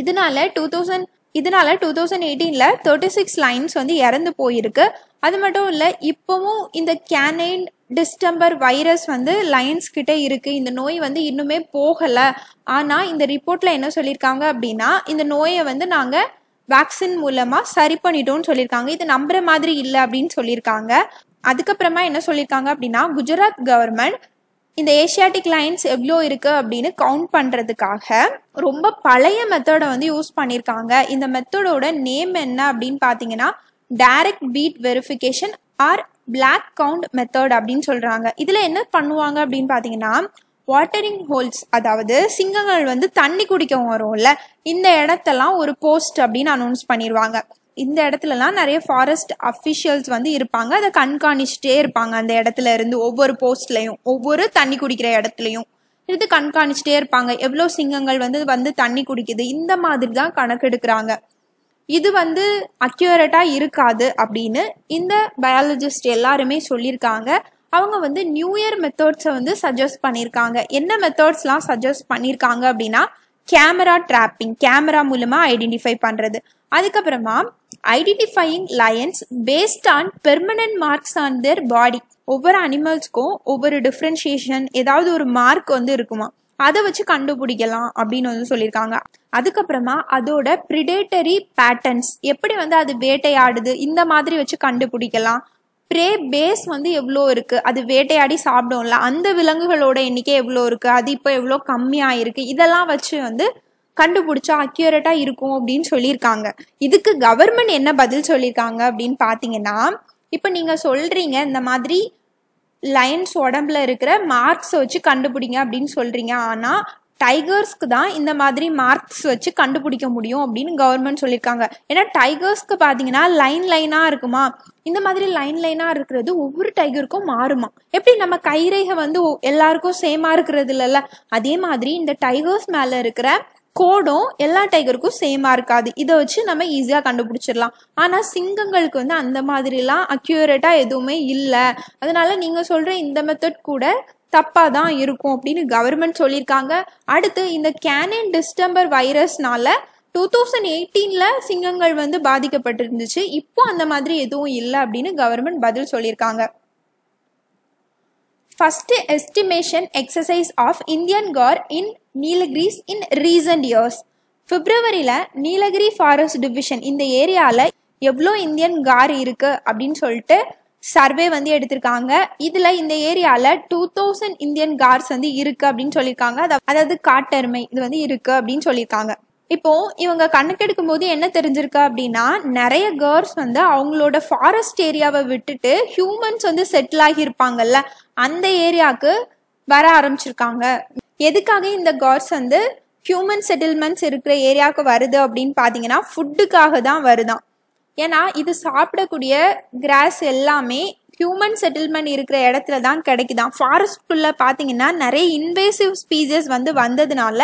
Speaker 1: இதனால டூ தௌசண்ட் இதனால டூ தௌசண்ட் எயிட்டீனில் தேர்ட்டி சிக்ஸ் லைன்ஸ் வந்து இறந்து போயிருக்கு அது மட்டும் இல்லை இப்போவும் இந்த கேனைன் டிஸ்டம்பர் வைரஸ் வந்து லயன்ஸ் கிட்டே இருக்குது இந்த நோய் வந்து இன்னுமே போகலை ஆனால் இந்த ரிப்போர்ட்டில் என்ன சொல்லியிருக்காங்க அப்படின்னா இந்த நோயை வந்து நாங்கள் வேக்சின் மூலமாக சரி பண்ணிட்டோம்னு சொல்லியிருக்காங்க இது நம்புற மாதிரி இல்லை அப்படின்னு சொல்லியிருக்காங்க அதுக்கப்புறமா என்ன சொல்லியிருக்காங்க அப்படின்னா குஜராத் கவர்மெண்ட் இந்த ஏஷியாட்டிக் லைன்ஸ் எவ்வளோ இருக்குது அப்படின்னு கவுண்ட் பண்ணுறதுக்காக ரொம்ப பழைய மெத்தடை வந்து யூஸ் பண்ணியிருக்காங்க இந்த மெத்தடோட நேம் என்ன அப்படின்னு பார்த்தீங்கன்னா direct beat verification or block count method அப்படின்னு சொல்கிறாங்க இதில் என்ன பண்ணுவாங்க அப்படின்னு பார்த்தீங்கன்னா வாட்டரிங் ஹோல்ஸ் அதாவது சிங்கங்கள் வந்து தண்ணி குடிக்க வரும்ல இந்த இடத்தெல்லாம் ஒரு போஸ்ட் அப்படின்னு அனௌன்ஸ் பண்ணிடுவாங்க இந்த இடத்துலலாம் நிறைய ஃபாரஸ்ட் அஃபிஷியல்ஸ் வந்து இருப்பாங்க அதை கண்காணிச்சுட்டே இருப்பாங்க அந்த இடத்துல இருந்து ஒவ்வொரு போஸ்ட்லையும் ஒவ்வொரு தண்ணி குடிக்கிற இடத்துலையும் இது கண்காணிச்சுட்டே இருப்பாங்க எவ்வளோ சிங்கங்கள் வந்து வந்து தண்ணி குடிக்குது இந்த மாதிரி தான் கணக்கெடுக்கிறாங்க இது வந்து அக்யூரேட்டாக இருக்காது அப்படின்னு இந்த பயாலஜிஸ்ட் எல்லாருமே சொல்லியிருக்காங்க அவங்க வந்து நியூ இயர் மெத்தட்ஸை வந்து சஜஸ்ட் பண்ணியிருக்காங்க என்ன மெத்தட்ஸ்லாம் சஜஸ்ட் பண்ணியிருக்காங்க அப்படின்னா கேமரா ட்ராப்பிங் கேமரா மூலமாக ஐடென்டிஃபை பண்ணுறது அதுக்கப்புறமா identifying lions based on permanent marks on their body ஒவ்வொரு அனிமல்ஸ்க்கும் ஒவ்வொரு டிஃப்ரென்ஷியேஷன் ஏதாவது ஒரு மார்க் வந்து இருக்குமா அதை வச்சு கண்டுபிடிக்கலாம் அப்படின்னு வந்து சொல்லியிருக்காங்க அதுக்கப்புறமா அதோட ப்ரிடேட்டரி பேட்டர்ன்ஸ் எப்படி வந்து அது வேட்டையாடுது இந்த மாதிரி வச்சு கண்டுபிடிக்கலாம் ப்ரே பேஸ் வந்து எவ்வளோ இருக்குது அது வேட்டையாடி சாப்பிடும்ல அந்த விலங்குகளோட எண்ணிக்கை எவ்வளோ இருக்குது அது இப்போ எவ்வளோ கம்மியாக இருக்குது இதெல்லாம் வச்சு வந்து கண்டுபிடிச்சா அக்யூரேட்டாக இருக்கும் அப்படின்னு சொல்லியிருக்காங்க இதுக்கு கவர்மெண்ட் என்ன பதில் சொல்லியிருக்காங்க அப்படின்னு பார்த்தீங்கன்னா இப்போ நீங்கள் சொல்கிறீங்க இந்த மாதிரி லைன்ஸ் உடம்புல இருக்கிற மார்க்ஸை வச்சு கண்டுபிடிங்க அப்படின்னு சொல்கிறீங்க ஆனால் டைகர்ஸ்க்கு தான் இந்த மாதிரி மார்க்ஸ் வச்சு கண்டுபிடிக்க முடியும் அப்படின்னு கவர்மெண்ட் சொல்லியிருக்காங்க ஏன்னா டைகர்ஸ்க்கு பார்த்தீங்கன்னா லைன் லைனாக இருக்குமா இந்த மாதிரி லைன் லைனாக இருக்கிறது ஒவ்வொரு டைகருக்கும் மாறுமா எப்படி நம்ம கைரேகை வந்து எல்லாருக்கும் சேமாக இருக்கிறது இல்லைல்ல அதே மாதிரி இந்த டைகர்ஸ் மேலே இருக்கிற கோடும் எல்லா டைகருக்கும் சேமாக இருக்காது இதை வச்சு நம்ம ஈஸியாக கண்டுபிடிச்சிடலாம் ஆனால் சிங்கங்களுக்கு வந்து அந்த மாதிரிலாம் அக்யூரேட்டாக எதுவுமே இல்லை அதனால நீங்கள் சொல்கிற இந்த மெத்தட் கூட தப்பாக தான் இருக்கும் அப்படின்னு கவர்மெண்ட் சொல்லியிருக்காங்க அடுத்து இந்த கேனன் டிஸ்டம்பர் வைரஸ்னால டூ தௌசண்ட் எயிட்டீனில் சிங்கங்கள் வந்து பாதிக்கப்பட்டிருந்துச்சு இப்போ அந்த மாதிரி எதுவும் இல்லை அப்படின்னு கவர்மெண்ட் பதில் சொல்லியிருக்காங்க first estimation exercise of Indian gaur in Nilgiris in recent years பிப்ரவரியில் நீலகிரி ஃபாரஸ்ட் டிவிஷன் இந்த ஏரியாவில் எவ்வளோ இந்தியன் கார் இருக்குது அப்படின்னு சொல்லிட்டு சர்வே வந்து எடுத்திருக்காங்க இதுல இந்த ஏரியால டூ தௌசண்ட் இந்தியன் கார்ஸ் வந்து இருக்கு அப்படின்னு சொல்லியிருக்காங்க அதாவது காட்டெருமை இது வந்து இருக்கு அப்படின்னு சொல்லியிருக்காங்க இப்போ இவங்க கணக்கெடுக்கும் போது என்ன தெரிஞ்சிருக்கு அப்படின்னா நிறைய கேர்ள்ஸ் வந்து அவங்களோட ஃபாரஸ்ட் ஏரியாவை விட்டுட்டு ஹியூமன்ஸ் வந்து செட்டில் ஆகியிருப்பாங்கல்ல அந்த ஏரியாவுக்கு வர ஆரம்பிச்சிருக்காங்க எதுக்காக இந்த கார்ஸ் வந்து ஹியூமன் செட்டில்மெண்ட்ஸ் இருக்கிற ஏரியாவுக்கு வருது அப்படின்னு பார்த்தீங்கன்னா ஃபுட்டுக்காக தான் வருதான் ஏன்னா இது சாப்பிடக்கூடிய கிராஸ் எல்லாமே ஹியூமன் செட்டில்மெண்ட் இருக்கிற இடத்துல தான் கிடைக்குதான் ஃபாரஸ்ட்குள்ளே பார்த்தீங்கன்னா நிறைய இன்வேசிவ் ஸ்பீசஸ் வந்து வந்ததுனால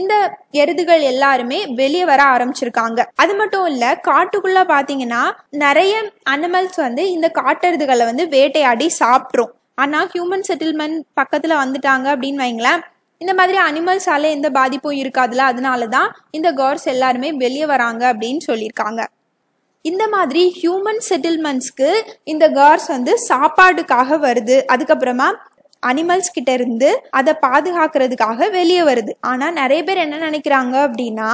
Speaker 1: இந்த எருதுகள் எல்லாருமே வெளியே வர ஆரம்பிச்சிருக்காங்க அது மட்டும் இல்ல காட்டுக்குள்ள பாத்தீங்கன்னா நிறைய அனிமல்ஸ் வந்து இந்த காட்டெருதுகளை வந்து வேட்டையாடி சாப்பிட்ரும் ஆனா ஹியூமன் செட்டில்மெண்ட் பக்கத்துல வந்துட்டாங்க அப்படின்னு வைங்களேன் இந்த மாதிரி அனிமல்ஸால எந்த பாதிப்பும் இருக்காதுல்ல அதனால தான் இந்த கேர்ள்ஸ் எல்லாருமே வெளியே வராங்க அப்படின்னு சொல்லியிருக்காங்க இந்த மாதிரி ஹியூமன் செட்டில்மெண்ட்ஸ்க்கு இந்த கார்ஸ் வந்து சாப்பாடுக்காக வருது அதுக்கப்புறமா அனிமல்ஸ் கிட்ட இருந்து அதை பாதுகாக்கிறதுக்காக வெளியே வருது ஆனால் நிறைய பேர் என்ன நினைக்கிறாங்க அப்படின்னா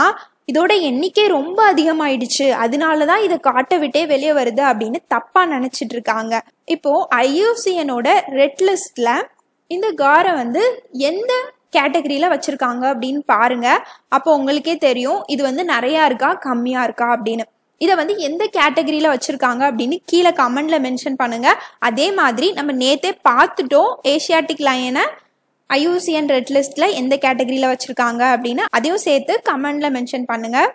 Speaker 1: இதோட எண்ணிக்கை ரொம்ப அதிகமாயிடுச்சு அதனால தான் இதை காட்ட விட்டே வெளியே வருது அப்படின்னு தப்பா நினைச்சிட்டு இருக்காங்க இப்போ ஐயோசியனோட ரெட் லிஸ்ட்ல இந்த காரை வந்து எந்த கேட்டகரியில் வச்சுருக்காங்க அப்படின்னு பாருங்கள் அப்போ உங்களுக்கே தெரியும் இது வந்து நிறையா இருக்கா கம்மியாக இருக்கா அப்படின்னு இதை வந்து எந்த கேட்டகரியில் வச்சுருக்காங்க அப்படின்னு கீழே கமெண்டில் மென்ஷன் பண்ணுங்கள் அதே மாதிரி நம்ம நேற்றே பார்த்துட்டோம் ஏஷியாட்டிக் லயனை ஐயூசியன் ரெட் லிஸ்ட்டில் எந்த கேட்டகரியில் வச்சுருக்காங்க அப்படின்னு அதையும் சேர்த்து கமெண்டில் மென்ஷன் பண்ணுங்கள்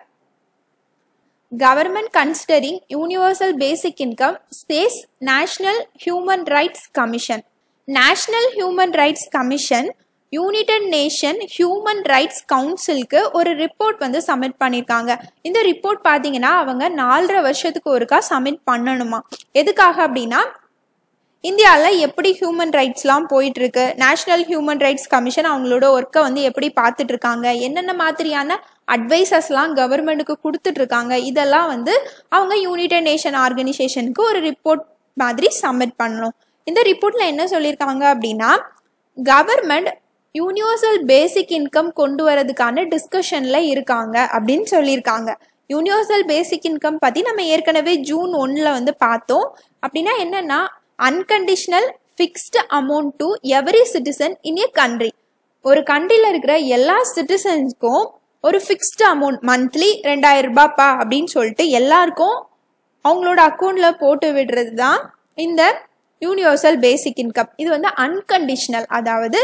Speaker 1: government considering universal basic income states national human rights commission national human rights commission united nation human rights கவுன்சிலுக்கு ஒரு ரிப்போர்ட் வந்து சப்மிட் பண்ணியிருக்காங்க இந்த ரிப்போர்ட் பார்த்தீங்கன்னா அவங்க நாலரை வருஷத்துக்கு ஒருக்கா சப்மிட் பண்ணணுமா எதுக்காக அப்படின்னா இந்தியாவில் எப்படி ஹியூமன் ரைட்ஸ்லாம் போயிட்டுருக்கு நேஷ்னல் ஹியூமன் ரைட்ஸ் கமிஷன் அவங்களோட ஒர்க்கை வந்து எப்படி பார்த்துட்ருக்காங்க என்னென்ன மாதிரியான அட்வைசஸ்லாம் கவர்மெண்ட்டுக்கு கொடுத்துட்ருக்காங்க இதெல்லாம் வந்து அவங்க யூனைடட் நேஷன் ஆர்கனைசேஷனுக்கு ஒரு ரிப்போர்ட் மாதிரி சப்மிட் பண்ணணும் இந்த ரிப்போர்ட்டில் என்ன சொல்லியிருக்காங்க அப்படின்னா கவர்மெண்ட் யூனிவர்சல் பேசிக் இன்கம் கொண்டு வரதுக்கான டிஸ்கஷனில் இருக்காங்க அப்படின்னு சொல்லியிருக்காங்க யூனிவர்சல் பேசிக் இன்கம் பற்றி நம்ம ஏற்கனவே ஜூன் ஒன்றில் வந்து பார்த்தோம் அப்படின்னா என்னென்னா unconditional fixed amount to every citizen in a country ஒரு கண்ட்ரியில் இருக்கிற எல்லா சிட்டிசன்ஸ்க்கும் ஒரு ஃபிக்ஸ்டு அமௌண்ட் மந்த்லி ரெண்டாயிரம் ரூபாய்ப்பா அப்படின்னு சொல்லிட்டு எல்லாருக்கும் அவங்களோட அக்கௌண்ட்டில் போட்டு விடுறது தான் இந்த யூனிவர்சல் பேசிக் இன்கம் இது வந்து அன்கண்டிஷ்னல் அதாவது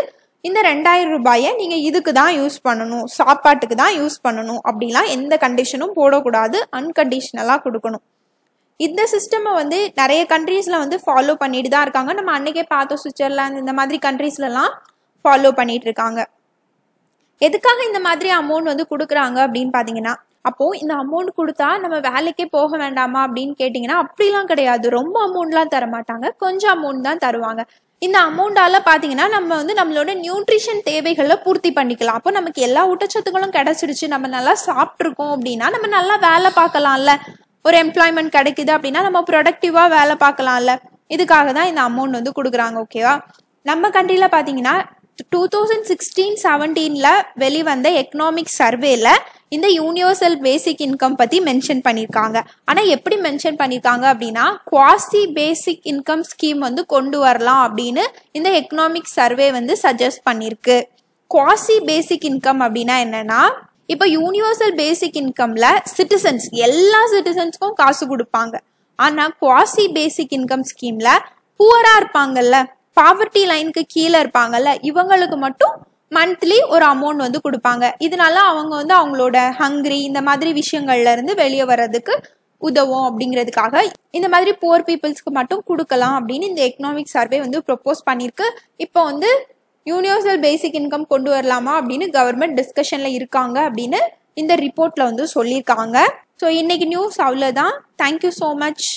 Speaker 1: இந்த ரெண்டாயிரம் ரூபாயை நீங்கள் இதுக்கு தான் யூஸ் பண்ணணும் சாப்பாட்டுக்கு தான் யூஸ் பண்ணணும் அப்படிலாம் எந்த கண்டிஷனும் போடக்கூடாது அன்கண்டிஷனலாக கொடுக்கணும் இந்த சிஸ்டமை வந்து நிறைய கண்ட்ரீஸில் வந்து ஃபாலோ பண்ணிட்டு தான் இருக்காங்க நம்ம அன்றைக்கே பார்த்தோம் சுவிட்சர்லாந்து இந்த மாதிரி கண்ட்ரீஸ்லலாம் ஃபாலோ பண்ணிட்டு இருக்காங்க எதுக்காக இந்த மாதிரி அமௌண்ட் வந்து கொடுக்குறாங்க அப்படின்னு பார்த்தீங்கன்னா அப்போது இந்த அமௌண்ட் கொடுத்தா நம்ம வேலைக்கே போக வேண்டாமா அப்படின்னு கேட்டிங்கன்னா அப்படிலாம் கிடையாது ரொம்ப அமௌண்ட்லாம் தர மாட்டாங்க கொஞ்சம் அமௌண்ட் தான் தருவாங்க இந்த அமௌண்டால பார்த்தீங்கன்னா நம்ம வந்து நம்மளோட நியூட்ரிஷன் தேவைகளை பூர்த்தி பண்ணிக்கலாம் அப்போ நமக்கு எல்லா ஊட்டச்சத்துகளும் கிடைச்சிருச்சு நம்ம நல்லா சாப்பிட்ருக்கோம் அப்படின்னா நம்ம நல்லா வேலை பார்க்கலாம்ல ஒரு எம்ப்ளாய்மெண்ட் கிடைக்குது அப்படின்னா நம்ம ப்ரொடக்டிவாக வேலை பார்க்கலாம்ல இதுக்காக தான் இந்த அமௌண்ட் வந்து கொடுக்குறாங்க ஓகேவா நம்ம கண்ட்ரியில் பார்த்தீங்கன்னா டூ தௌசண்ட் சிக்ஸ்டீன் செவன்டீனில் வெளிவந்த எக்கனாமிக் சர்வேல இந்த யூனிவர்சல் பேசிக் இன்கம் பற்றி மென்ஷன் பண்ணியிருக்காங்க ஆனால் எப்படி மென்ஷன் பண்ணியிருக்காங்க அப்படின்னா குவாசி பேசிக் இன்கம் ஸ்கீம் வந்து கொண்டு வரலாம் அப்படின்னு இந்த எக்கனாமிக் சர்வே வந்து சஜஸ்ட் பண்ணியிருக்கு குவாசி பேசிக் இன்கம் அப்படின்னா என்னன்னா இப்போ யூனிவர்சல் பேசிக் இன்கம்ல சிட்டிசன்ஸ் எல்லா சிட்டிசன்ஸ்க்கும் காசு கொடுப்பாங்க ஆனா குவாசி பேசிக் இன்கம் ஸ்கீம்ல புவரா இருப்பாங்கல்ல பாவர்ட்டி லைனுக்கு கீழே இருப்பாங்கல்ல இவங்களுக்கு மட்டும் மந்த்லி ஒரு அமௌண்ட் வந்து கொடுப்பாங்க இதனால அவங்க வந்து அவங்களோட ஹங்க்ரி இந்த மாதிரி விஷயங்கள்ல இருந்து வெளியே வர்றதுக்கு உதவும் அப்படிங்கிறதுக்காக இந்த மாதிரி புவர் பீப்புள்ஸ்க்கு மட்டும் கொடுக்கலாம் அப்படின்னு இந்த எக்கனாமிக் சர்வே வந்து ப்ரொப்போஸ் பண்ணியிருக்கு இப்போ வந்து யூனிவர்சல் பேசிக் இன்கம் கொண்டு வரலாமா அப்படின்னு கவர்மெண்ட் டிஸ்கஷனில் இருக்காங்க அப்படின்னு இந்த ரிப்போர்ட்டில் வந்து சொல்லியிருக்காங்க ஸோ இன்னைக்கு நியூஸ் அவ்வளோதான் தேங்க்யூ ஸோ மச்